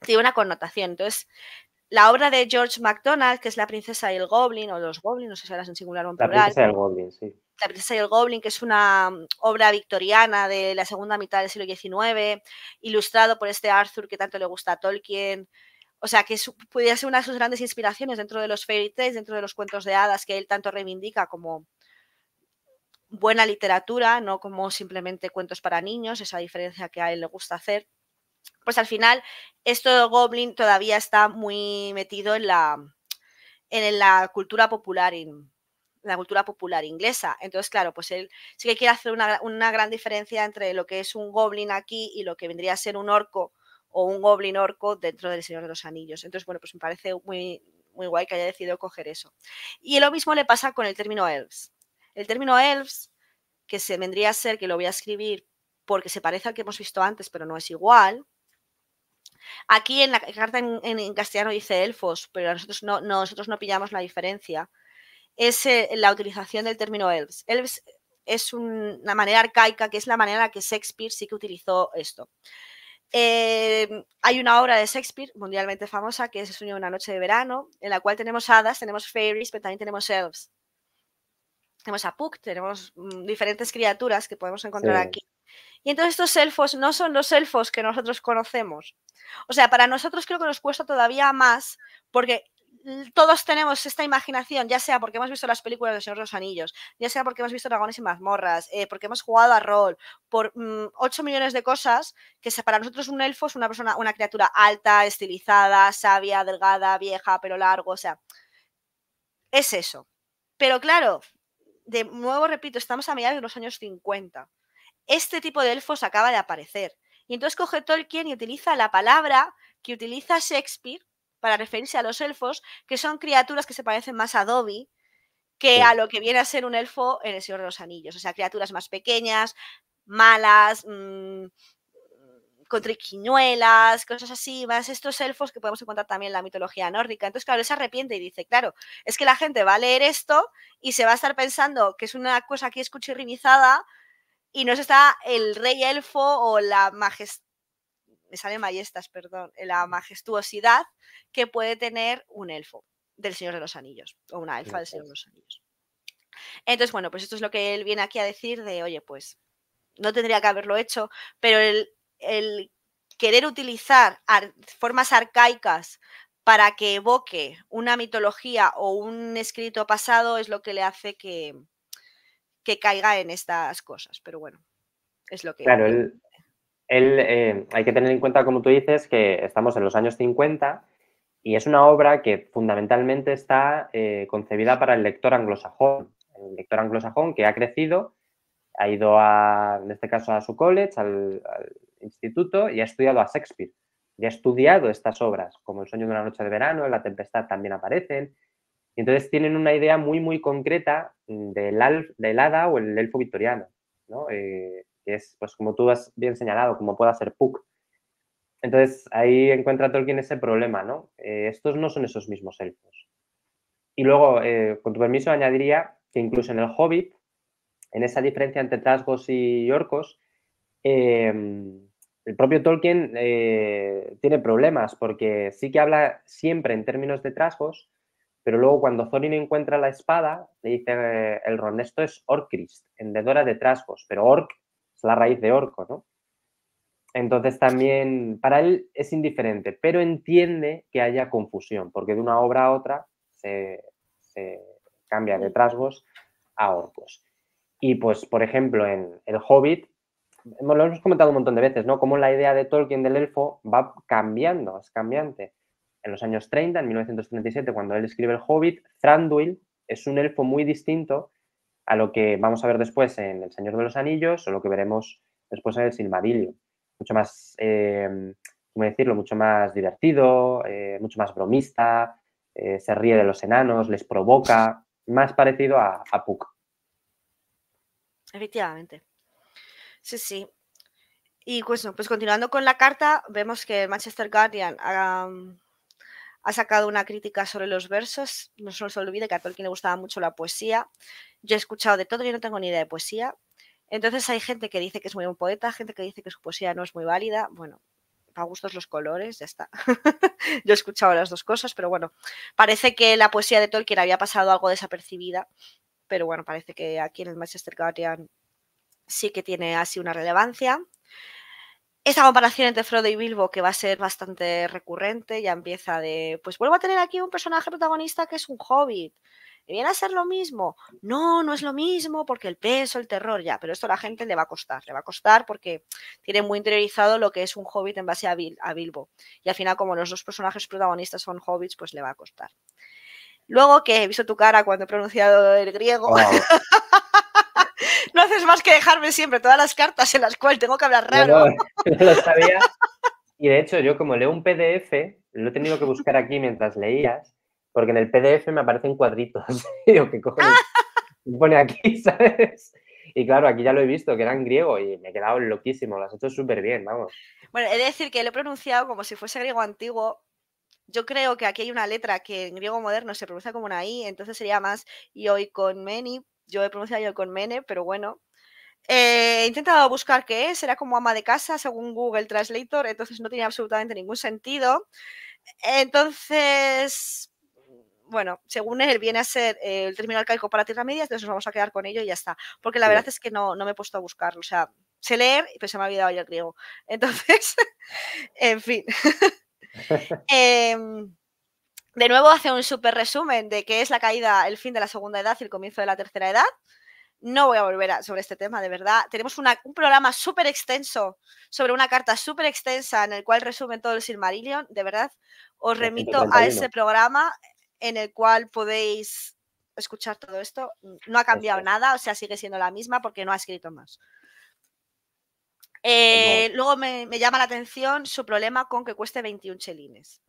tiene una connotación. Entonces, la obra de George MacDonald, que es La princesa y el goblin, o los goblins, no sé si ahora en singular o en plural. La princesa y el goblin, sí. La princesa y el goblin, que es una mm, obra victoriana de la segunda mitad del siglo XIX, ilustrado por este Arthur que tanto le gusta a Tolkien. O sea, que podría ser una de sus grandes inspiraciones dentro de los fairy tales, dentro de los cuentos de hadas que él tanto reivindica como buena literatura, no como simplemente cuentos para niños, esa diferencia que a él le gusta hacer pues al final esto Goblin todavía está muy metido en la, en la cultura popular en la cultura popular inglesa. Entonces, claro, pues él sí que quiere hacer una, gran diferencia entre lo que es un goblin aquí y lo que vendría a ser un orco o un goblin orco dentro del Señor de los Anillos. Entonces, bueno, pues me parece muy, muy guay que haya decidido coger eso. Y lo mismo le pasa con el término elves. El término elves, que se vendría a ser, que lo voy a escribir porque se parece al que hemos visto antes, pero no es igual, Aquí en la carta en, castellano dice elfos, pero nosotros no, nosotros no pillamos la diferencia. Es eh, la utilización del término elves. Elves es una manera arcaica, que es la manera en la que Shakespeare sí que utilizó esto. Em, hay una obra de Shakespeare mundialmente famosa que es El Sueño de una noche de verano, en la cual tenemos hadas, tenemos fairies, pero también tenemos elves. Tenemos a Puck, tenemos mm, diferentes criaturas que podemos encontrar aquí. Y entonces estos elfos no son los elfos que nosotros conocemos. O sea, para nosotros creo que nos cuesta todavía más porque todos tenemos esta imaginación, ya sea porque hemos visto las películas de Señor de los Anillos, ya sea porque hemos visto Dragones y Mazmorras, eh, porque hemos jugado a rol, por 8 mm, millones de cosas, que para nosotros un elfo es una persona, una criatura alta, estilizada, sabia, delgada, vieja, pero largo, o sea, es eso. Pero claro, de nuevo repito, estamos a mediados de los años 50 este tipo de elfos acaba de aparecer. Y entonces coge Tolkien y utiliza la palabra que utiliza Shakespeare para referirse a los elfos, que son criaturas que se parecen más a Dobby que a lo que viene a ser un elfo en El Señor de los Anillos. O sea, criaturas más pequeñas, malas, mm, con triquiñuelas, cosas así, más estos elfos que podemos encontrar también en la mitología nórdica. Entonces, claro, él se arrepiente y dice, claro, es que la gente va a leer esto y se va a estar pensando que es una cosa aquí escuchirrimizada y nos está el rey elfo o la me perdón, la majestuosidad que puede tener un elfo del Señor de los Anillos, o una elfa del Señor de los Anillos. Entonces, bueno, pues esto es lo que él viene aquí a decir de, oye, pues no tendría que haberlo hecho, pero el, querer utilizar formas arcaicas para que evoque una mitología o un escrito pasado es lo que le hace que, que caiga en estas cosas. Pero bueno, es lo que... Claro, eh, hay que tener en cuenta, como tú dices, que estamos en los años 50 y es una obra que fundamentalmente está eh, concebida para el lector anglosajón. El lector anglosajón que ha crecido, ha ido a, en este caso, a su college, al, al instituto y ha estudiado a Shakespeare. Y ha estudiado estas obras, como El sueño de una noche de verano, La tempestad también aparecen, entonces tienen una idea muy, muy concreta mm, del, hada o el elfo victoriano, ¿no? Eh, que es, pues como tú has bien señalado, como pueda ser Puck. Entonces ahí encuentra Tolkien ese problema, ¿no? Eh, estos no son esos mismos elfos. Y luego, eh, con tu permiso, añadiría que incluso en el Hobbit, en esa diferencia entre trasgos y orcos, el propio Tolkien tiene problemas porque sí que habla siempre en términos de trasgos, pero luego cuando Thorin encuentra la espada, le dice eh, el Ron, esto es Orcrist, hendedora de trasgos, pero Orc es la raíz de orco, ¿no? Entonces también para él es indiferente, pero entiende que haya confusión, porque de una obra a otra se, cambia de trasgos a orcos. Y pues, por ejemplo, en El Hobbit, lo hemos comentado un montón de veces, ¿no? Cómo la idea de Tolkien del elfo va cambiando, es cambiante. En los años 30, en 1937, cuando él escribe El Hobbit, Thranduil es un elfo muy distinto a lo que vamos a ver después en El Señor de los Anillos o lo que veremos después en El Silmarillion. Mucho más, eh, ¿cómo decirlo? Mucho más divertido, eh, mucho más bromista, eh, se ríe de los enanos, les provoca, más parecido a, Puck. Efectivamente. Sí, sí. Y pues, pues continuando con la carta, vemos que Manchester Guardian ha ha sacado una crítica sobre los versos. No se nos olvide que a Tolkien le gustaba mucho la poesía. Yo he escuchado de todo, y no tengo ni idea de poesía. Entonces hay gente que dice que es muy buen poeta, gente que dice que su poesía no es muy válida. Bueno, a gustos los colores, ya está. [laughs] yo he escuchado las dos cosas, pero bueno, parece que la poesía de Tolkien había pasado algo desapercibida. Pero bueno, parece que aquí en el Manchester Guardian sí que tiene así una relevancia esa comparación entre Frodo y Bilbo que va a ser bastante recurrente, ya empieza de, pues vuelvo a tener aquí un personaje protagonista que es un hobbit. ¿Y ¿Viene a ser lo mismo? No, no es lo mismo porque el peso, el terror, ya, pero esto a la gente le va a costar, le va a costar porque tiene muy interiorizado lo que es un hobbit en base a, Bilbo. Y al final, como los dos personajes protagonistas son hobbits, pues le va a costar. Luego que he visto tu cara cuando he pronunciado el griego. [laughs] más que dejarme siempre todas las cartas en las cuales tengo que hablar raro. [laughs] Y de hecho, yo como leo un PDF, lo he tenido que buscar aquí mientras leías, porque en el PDF me aparecen cuadritos. [laughs] aquí, [laughs] ¿sabes? Y claro, aquí ya lo he visto, que era en griego y me he quedado loquísimo. Lo has hecho súper bien, vamos. Bueno, he de decir que lo he pronunciado como si fuese griego antiguo. Yo creo que aquí hay una letra que en griego moderno se pronuncia como una I, entonces sería más y hoy con meni, yo he pronunciado yo con Mene, pero bueno. Eh, he intentado buscar qué es, era como ama de casa según Google Translator, entonces no tenía absolutamente ningún sentido. Entonces, bueno, según él viene a ser el término arcaico para Tierra Media, entonces nos vamos a quedar con ello y ya está. Porque la verdad es que no, me he puesto a buscarlo, o sea, sé leer, pero se me ha olvidado ya el griego. [laughs] Entonces, en fin. [laughs] Em, de nuevo hace un súper resumen de qué es la caída, el fin de la segunda edad y el comienzo de la tercera edad. No voy a volver sobre este tema, de verdad. Tenemos un programa súper extenso sobre una carta súper extensa en el cual resumen todo el Silmarillion. De verdad, os remito a ese programa en el cual podéis escuchar todo esto. No ha cambiado nada, o sea, sigue siendo la misma porque no ha escrito más. Pues eh, luego me, me, llama la atención su problema con que cueste 21 chelines.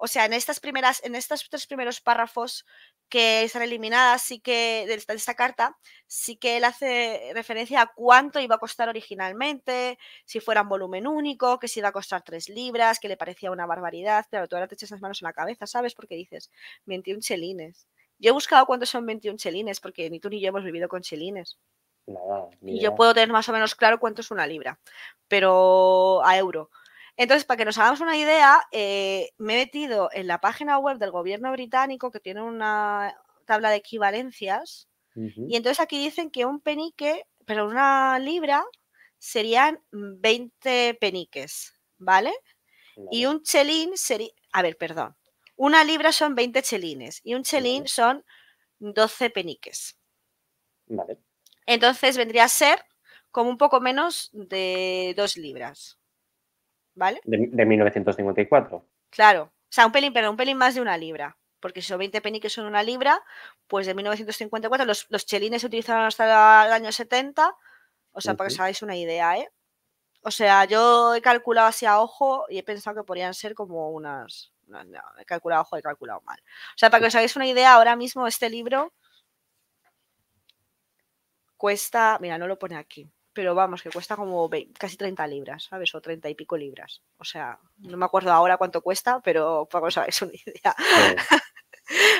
O sea, en estas primeras, en estos tres primeros párrafos que están eliminadas sí que de esta, carta, sí que él hace referencia a cuánto iba a costar originalmente, si fuera un volumen único, que si iba a costar tres libras, que le parecía una barbaridad. Pero tú ahora te echas las manos en la cabeza, ¿sabes? Porque dices 21 chelines. Yo he buscado cuántos son 21 chelines, porque ni tú ni yo hemos vivido con chelines. Nada, y yo puedo tener más o menos claro cuánto es una libra, pero a euro. Entonces, para que nos hagamos una idea, eh, me he metido en la página web del gobierno británico que tiene una tabla de equivalencias y entonces aquí dicen que un penique, pero una libra, serían 20 peniques, ¿vale? Y un chelín sería, a ver, perdón, una libra son 20 chelines y un chelín son 12 peniques. Vale. Entonces vendría a ser como un poco menos de dos libras. ¿vale? De, 1954. Claro, o sea, un pelín, pero un pelín más de una libra porque si son 20 peniques son una libra, pues de 1954 los, chelines se utilizaron hasta el año 70, o sea, para que os hagáis una idea, ¿eh? O sea, yo he calculado así a ojo y he pensado que podrían ser como unas... he calculado ojo, he calculado mal. O sea, para que os hagáis una idea, ahora mismo este libro cuesta... Mira, no lo pone aquí pero vamos, que cuesta como casi 30 libras, ¿sabes? O 30 y pico libras. O sea, no me acuerdo ahora cuánto cuesta, pero vamos a ver, una idea. [laughs]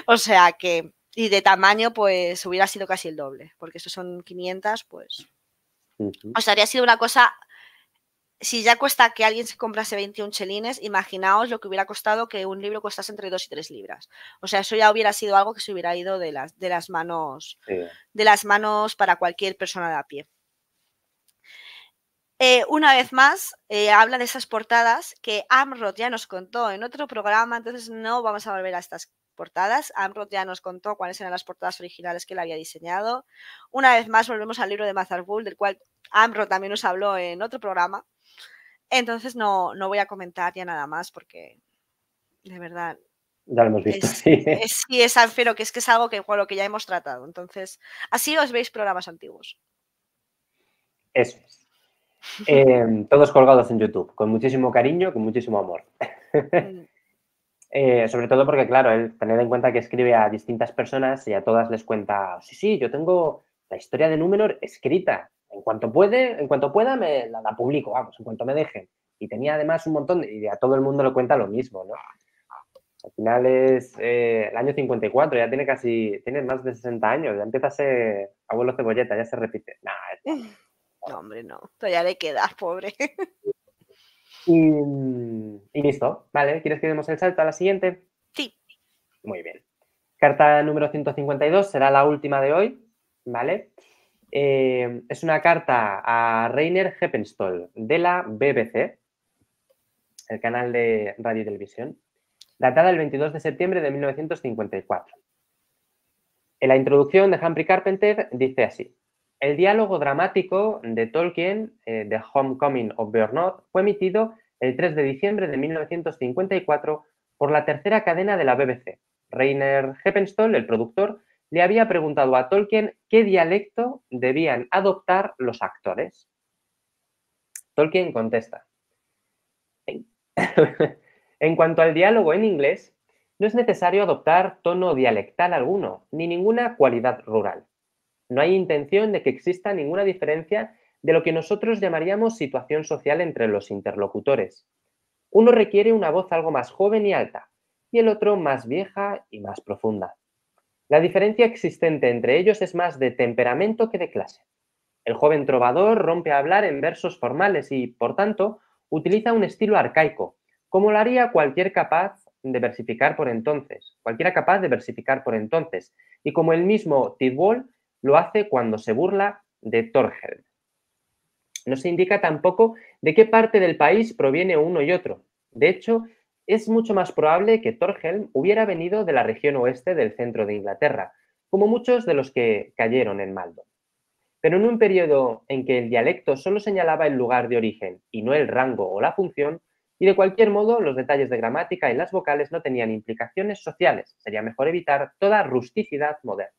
o sea que, y de tamaño, pues hubiera sido casi el doble, porque estos son 500, pues. O sea, habría sido una cosa. Si ya cuesta que alguien se comprase 21 chelines, imaginaos lo que hubiera costado que un libro costase entre 2 y 3 libras. O sea, eso ya hubiera sido algo que se hubiera ido de las, de las manos, de las manos para cualquier persona de a pie. Eh, una vez más, eh, habla de esas portadas que Amrod ya nos contó en otro programa, entonces no vamos a volver a estas portadas. Amrod ya nos contó cuáles eran las portadas originales que él había diseñado. Una vez más, volvemos al libro de Mazarbul, del cual Amro también nos habló en otro programa. Entonces no, voy a comentar ya nada más porque de verdad ya lo hemos visto. sí, es, pero que es que es algo que, lo que ya hemos tratado. Entonces, así os veis programas antiguos. Eso es. Em, todos colgados en YouTube, con muchísimo cariño, con muchísimo amor. [laughs] Eh, sobre todo porque, claro, él, tener en cuenta que escribe a distintas personas y a todas les cuenta, sí, sí, yo tengo la historia de Númenor escrita. En cuanto puede, en cuanto pueda, me la, publico, vamos, en cuanto me dejen. Y tenía además un montón, y a todo el mundo le cuenta lo mismo, ¿no? Al final es eh, el año 54, ya tiene casi, tiene más de 60 años, ya empieza a ser abuelo cebolleta, ya se repite. Nah, es... [laughs] No, hombre, no. Todavía le quedas, pobre. [laughs] Y, listo, ¿vale? ¿Quieres que demos el salto a la siguiente? Sí. Muy bien. Carta número 152 será la última de hoy, ¿vale? Eh, es una carta a Rainer Heppenstall de la BBC, el canal de radio y televisión, datada el 22 de septiembre de 1954. En la introducción de Humphrey Carpenter dice así. El diálogo dramático de Tolkien, The eh, Homecoming of Bernard, fue emitido el 3 de diciembre de 1954 por la tercera cadena de la BBC. Rainer Heppenstall, el productor, le había preguntado a Tolkien qué dialecto debían adoptar los actores. Tolkien contesta. en [laughs] cuanto al diálogo en inglés, no es necesario adoptar tono dialectal alguno, ni ninguna cualidad rural. No hay intención de que exista ninguna diferencia de lo que nosotros llamaríamos situación social entre los interlocutores. Uno requiere una voz algo más joven y alta, y el otro más vieja y más profunda. La diferencia existente entre ellos es más de temperamento que de clase. El joven trovador rompe a hablar en versos formales y, por tanto, utiliza un estilo arcaico, como lo haría cualquier capaz de versificar por entonces, cualquiera capaz de versificar por entonces, y como el mismo Tidwall lo hace cuando se burla de Torgel. No se indica tampoco de qué parte del país proviene uno y otro. De hecho, es mucho más probable que Torgel hubiera venido de la región oeste del centro de Inglaterra, como muchos de los que cayeron en Maldon. Pero en un periodo en que el dialecto solo señalaba el lugar de origen y no el rango o la función, y de cualquier modo los detalles de gramática y las vocales no tenían implicaciones sociales, sería mejor evitar toda rusticidad moderna.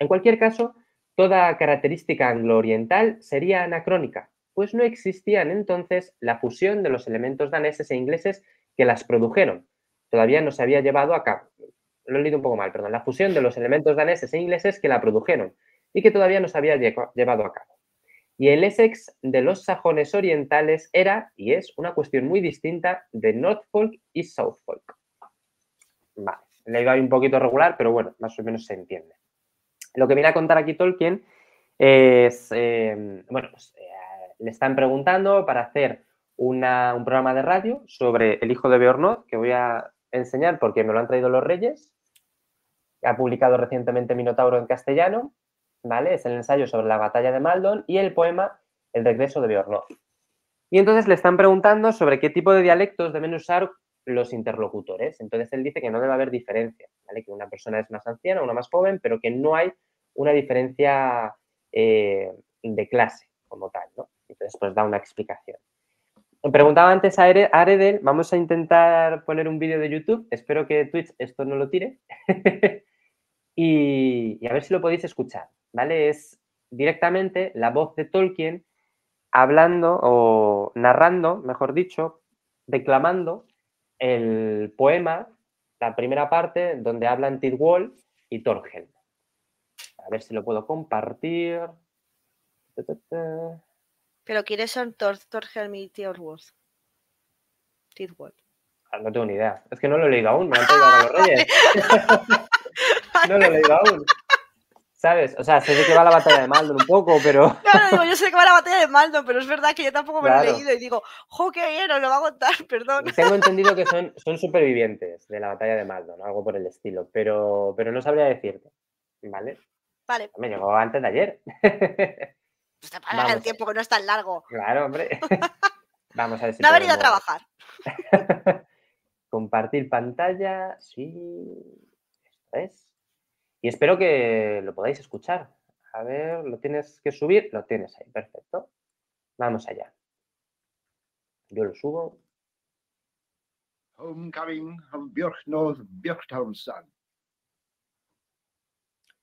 En cualquier caso, toda característica anglo-oriental sería anacrónica, pues no existían entonces la fusión de los elementos daneses e ingleses que las produjeron. Todavía no se había llevado a cabo. Lo he leído un poco mal, perdón. La fusión de los elementos daneses e ingleses que la produjeron y que todavía no se había llevado a cabo. Y el Essex de los sajones orientales era y es una cuestión muy distinta de Northfolk y Southfolk. Vale, le iba un poquito regular, pero bueno, más o menos se entiende. Lo que viene a contar aquí Tolkien es, eh, bueno, pues, eh, le están preguntando para hacer un programa de radio sobre el hijo de Beornod, que voy a enseñar porque me lo han traído los reyes. Ha publicado recientemente Minotauro en castellano, ¿vale? Es el ensayo sobre la batalla de Maldon y el poema El regreso de Beornod. Y entonces le están preguntando sobre qué tipo de dialectos deben usar los interlocutores. Entonces él dice que no debe haber diferencia, que una persona es más anciana, una más joven, pero que no hay una diferencia eh, de clase como tal. ¿no? Entonces pues da una explicación. preguntaba antes a Aredel, vamos a intentar poner un vídeo de YouTube, espero que Twitch esto no lo tire, [laughs] y, a ver si lo podéis escuchar, ¿vale? Es directamente la voz de Tolkien hablando o narrando, mejor dicho, declamando el poema, la primera parte, donde hablan Tidwall y Torgel A ver si lo puedo compartir. Pero ¿quiénes son Torgel y Tidwall? Tidwall. Ah, no tengo ni idea. Es que no lo he leído aún, me han [laughs] ah, los reyes. [laughs] no lo he leído aún. ¿Sabes? O sea, sé de qué va la batalla de Maldon un poco, pero. [laughs] Claro, digo, yo sé que va la batalla de Maldon, pero es verdad que yo tampoco me lo he leído y digo, jo, qué bien, lo va a contar, [laughs] perdón. Tengo entendido que son, son supervivientes de la batalla de Maldon, algo por el estilo, pero, pero no sabría decirte. ¿Vale? Vale. Me llegó antes de ayer. [laughs] Pues te para el tiempo que no es tan largo. Claro, hombre. Vamos a decir. No ha venido a trabajar. Compartir pantalla, sí. Esto es espero que lo podáis escuchar. A ver, ¿lo tienes que subir? Lo tienes ahí, perfecto. Vamos allá. Yo lo subo. Homecoming of Björknors Björkstrandsson.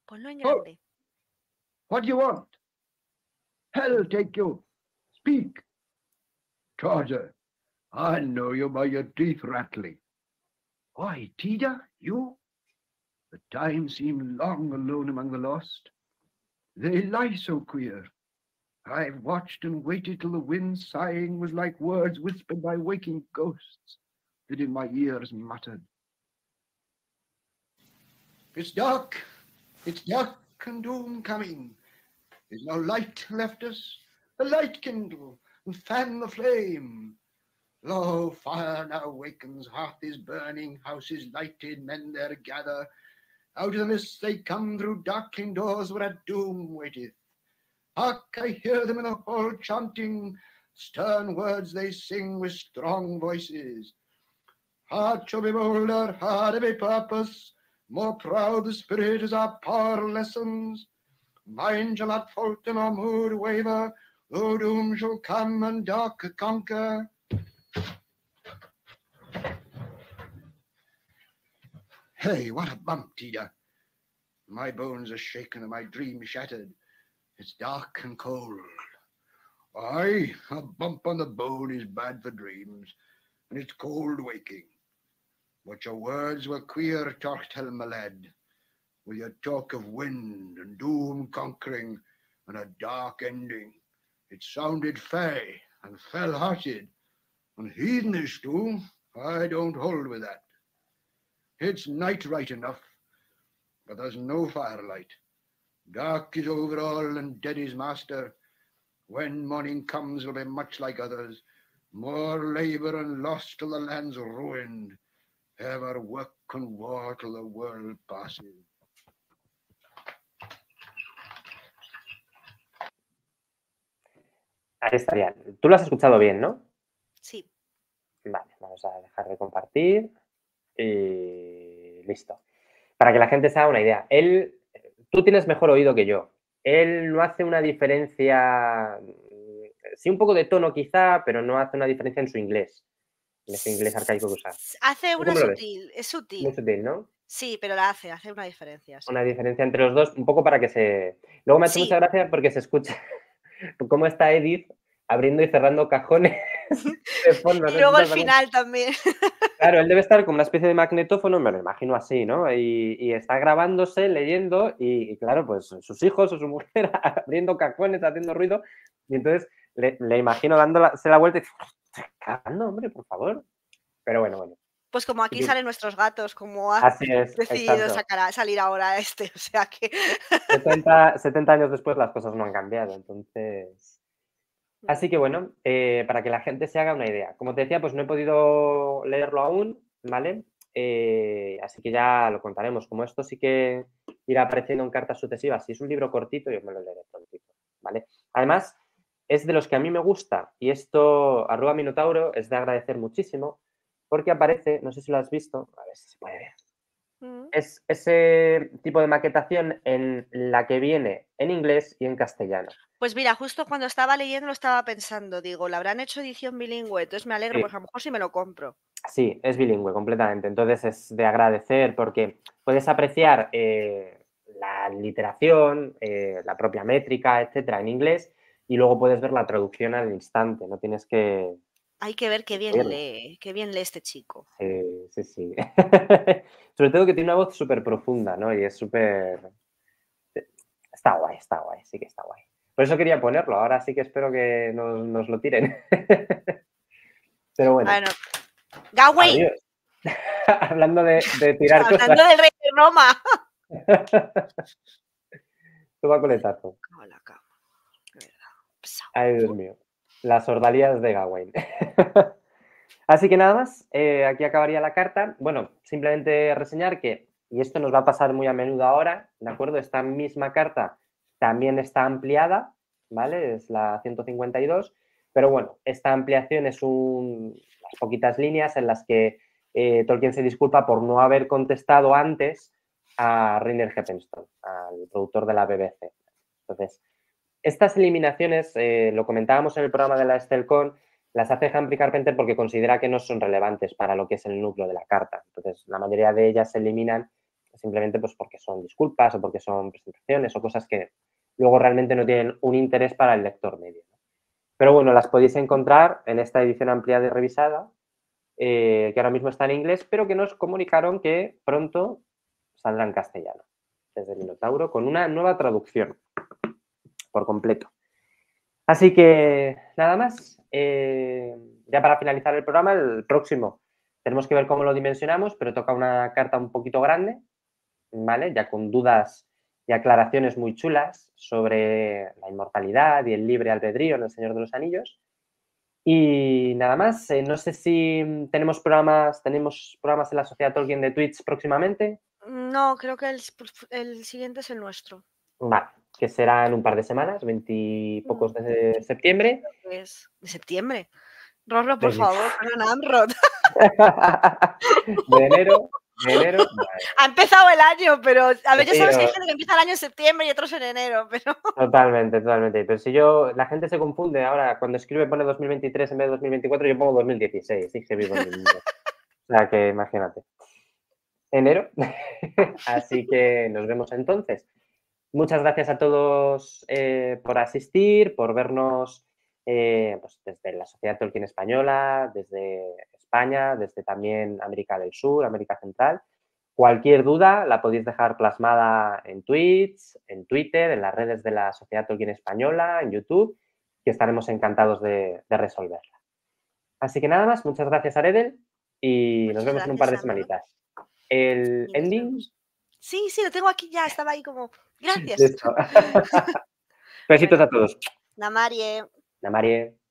Ponlo en grande. Oh, what do you want? Hell take you. Speak. Charger, I know you by your teeth rattling. Why, Tida, you? The time seemed long alone among the lost. They lie so queer. I've watched and waited till the wind sighing was like words whispered by waking ghosts that in my ears muttered. It's dark, it's dark and doom coming. There's no light left us. The light kindle and fan the flame. Lo, fire now wakens, hearth is burning, house is lighted, men there gather, out of the mist they come through darkling doors where a doom waiteth. Hark, I hear them in the hall chanting, stern words they sing with strong voices. Heart shall be bolder, heart every purpose, more proud the spirit as our power lessons. Mind shall not falter nor mood waver, though doom shall come and dark conquer. Hey, what a bump, Tida! My bones are shaken and my dream shattered. It's dark and cold. Ay, a bump on the bone is bad for dreams, and it's cold waking. But your words were queer, Torchtel, my lad, with your talk of wind and doom conquering and a dark ending. It sounded fey and fell-hearted, and heathenish too. I don't hold with that. It's night right enough, but there's no firelight. Dark is over all and dead is master. When morning comes will be much like others, more labour and loss till the land's ruined, ever work and war till the world passes. Ahí estaría. Tú lo has escuchado bien, ¿no? Sí. Vale, vamos a dejar de compartir. y eh, listo. Para que la gente se haga una idea. Él, tú tienes mejor oído que yo. Él no hace una diferencia, mm, sí un poco de tono quizá, pero no hace una diferencia en su inglés, en ese inglés arcaico que usa. Hace una sutil, es sutil. ¿no? Sí, pero la hace, hace una diferencia. Una diferencia entre los dos, un poco para que se... Luego me ha mucha gracia porque se escucha [laughs] cómo está Edith abriendo y cerrando cajones y luego al final también. [laughs] Claro, él debe estar como una especie de magnetófono, me lo imagino así, ¿no? Y, está grabándose, leyendo y, claro, pues sus hijos o su mujer [laughs] abriendo cajones, haciendo ruido. Y entonces le, imagino dándose la vuelta y hombre, por favor. Pero bueno, bueno. Pues como aquí salen nuestros gatos, como ha [laughs] decidido salir ahora este, o sea que... 70, 70 años después las cosas no han cambiado, entonces... Así que bueno, eh, para que la gente se haga una idea. Como te decía, pues no he podido leerlo aún, ¿vale? Eh, así que ya lo contaremos. Como esto sí que irá apareciendo en cartas sucesivas. Si es un libro cortito, yo me lo leeré prontito, ¿vale? Además, es de los que a mí me gusta y esto, arroba Minotauro, es de agradecer muchísimo porque aparece, no sé si lo has visto, a ver si se puede ver. Mm. es ese tipo de maquetación en la que viene en inglés y en castellano. Pues mira, justo cuando estaba leyendo lo estaba pensando, digo, la habrán hecho edición bilingüe, entonces me alegro, pues a lo mejor si me lo compro. Sí, es bilingüe completamente, entonces es de agradecer porque puedes apreciar eh, la literación, eh, la propia métrica, etcétera, en inglés y luego puedes ver la traducción al instante, no tienes que hay que ver qué bien, lee, qué bien lee este chico. Sí, sí, sí. [laughs] Sobre todo que tiene una voz súper profunda, ¿no? Y es súper... Eh, está guay, está guay, sí que está guay. Por eso quería ponerlo, ahora sí que espero que nos, nos lo tiren. [laughs] Pero bueno. bueno. [laughs] Hablando de, tirar cosas. Hablando del rey de Roma. Toma coletazo. tazo Ay Dios mío. Las ordalías de Gawain. [laughs] Así que nada más, eh, aquí acabaría la carta. Bueno, simplemente reseñar que, y esto nos va a pasar muy a menudo ahora, ¿de acuerdo? Esta misma carta también está ampliada, ¿vale? Es la 152, pero bueno, esta ampliación es un, las poquitas líneas en las que eh, Tolkien se disculpa por no haber contestado antes a Rainer Heppenstone, al productor de la BBC. Entonces, estas eliminaciones, eh, lo comentábamos en el programa de la Estelcon, las hace Humphrey Carpenter porque considera que no son relevantes para lo que es el núcleo de la carta. Entonces, la mayoría de ellas se eliminan simplemente pues, porque son disculpas o porque son presentaciones o cosas que luego realmente no tienen un interés para el lector medio. Pero bueno, las podéis encontrar en esta edición ampliada y revisada, eh, que ahora mismo está en inglés, pero que nos comunicaron que pronto saldrá en castellano, desde Minotauro, con una nueva traducción por completo. Así que nada más. Eh, ya para finalizar el programa, el próximo tenemos que ver cómo lo dimensionamos, pero toca una carta un poquito grande, ¿vale? Ya con dudas y aclaraciones muy chulas sobre la inmortalidad y el libre albedrío en el Señor de los Anillos. Y nada más, eh, no sé si tenemos programas, tenemos programas en la Sociedad Tolkien de Twitch próximamente. No, creo que el, el siguiente es el nuestro. Vale, que serán un par de semanas, veintipocos mm. de septiembre. Es de septiembre. Roslo por favor, [laughs] de enero. De enero. [laughs] Ha empezado el año, pero a ver, yo sabes que hay gente que empieza el año en septiembre y otros en enero, pero. [laughs] Totalmente, totalmente. Pero si yo, la gente se confunde ahora, cuando escribe pone 2023 en vez de 2024, yo pongo 2016, sí que vivo en el O sea que imagínate. Enero. Así que nos vemos entonces. Muchas gracias a todos eh, por asistir, por vernos eh, pues, desde la Sociedad Tolkien Española, desde España, desde también América del Sur, América Central. Cualquier duda la podéis dejar plasmada en tweets, en Twitter, en las redes de la Sociedad Tolkien Española, en YouTube, que estaremos encantados de, resolverla. Así que nada más, muchas gracias Aredel y nos vemos en un par de semanitas. El ending. Sí, sí, lo tengo aquí ya, estaba ahí como... Gracias. [laughs] Besitos a todos. Namarie. Namarie.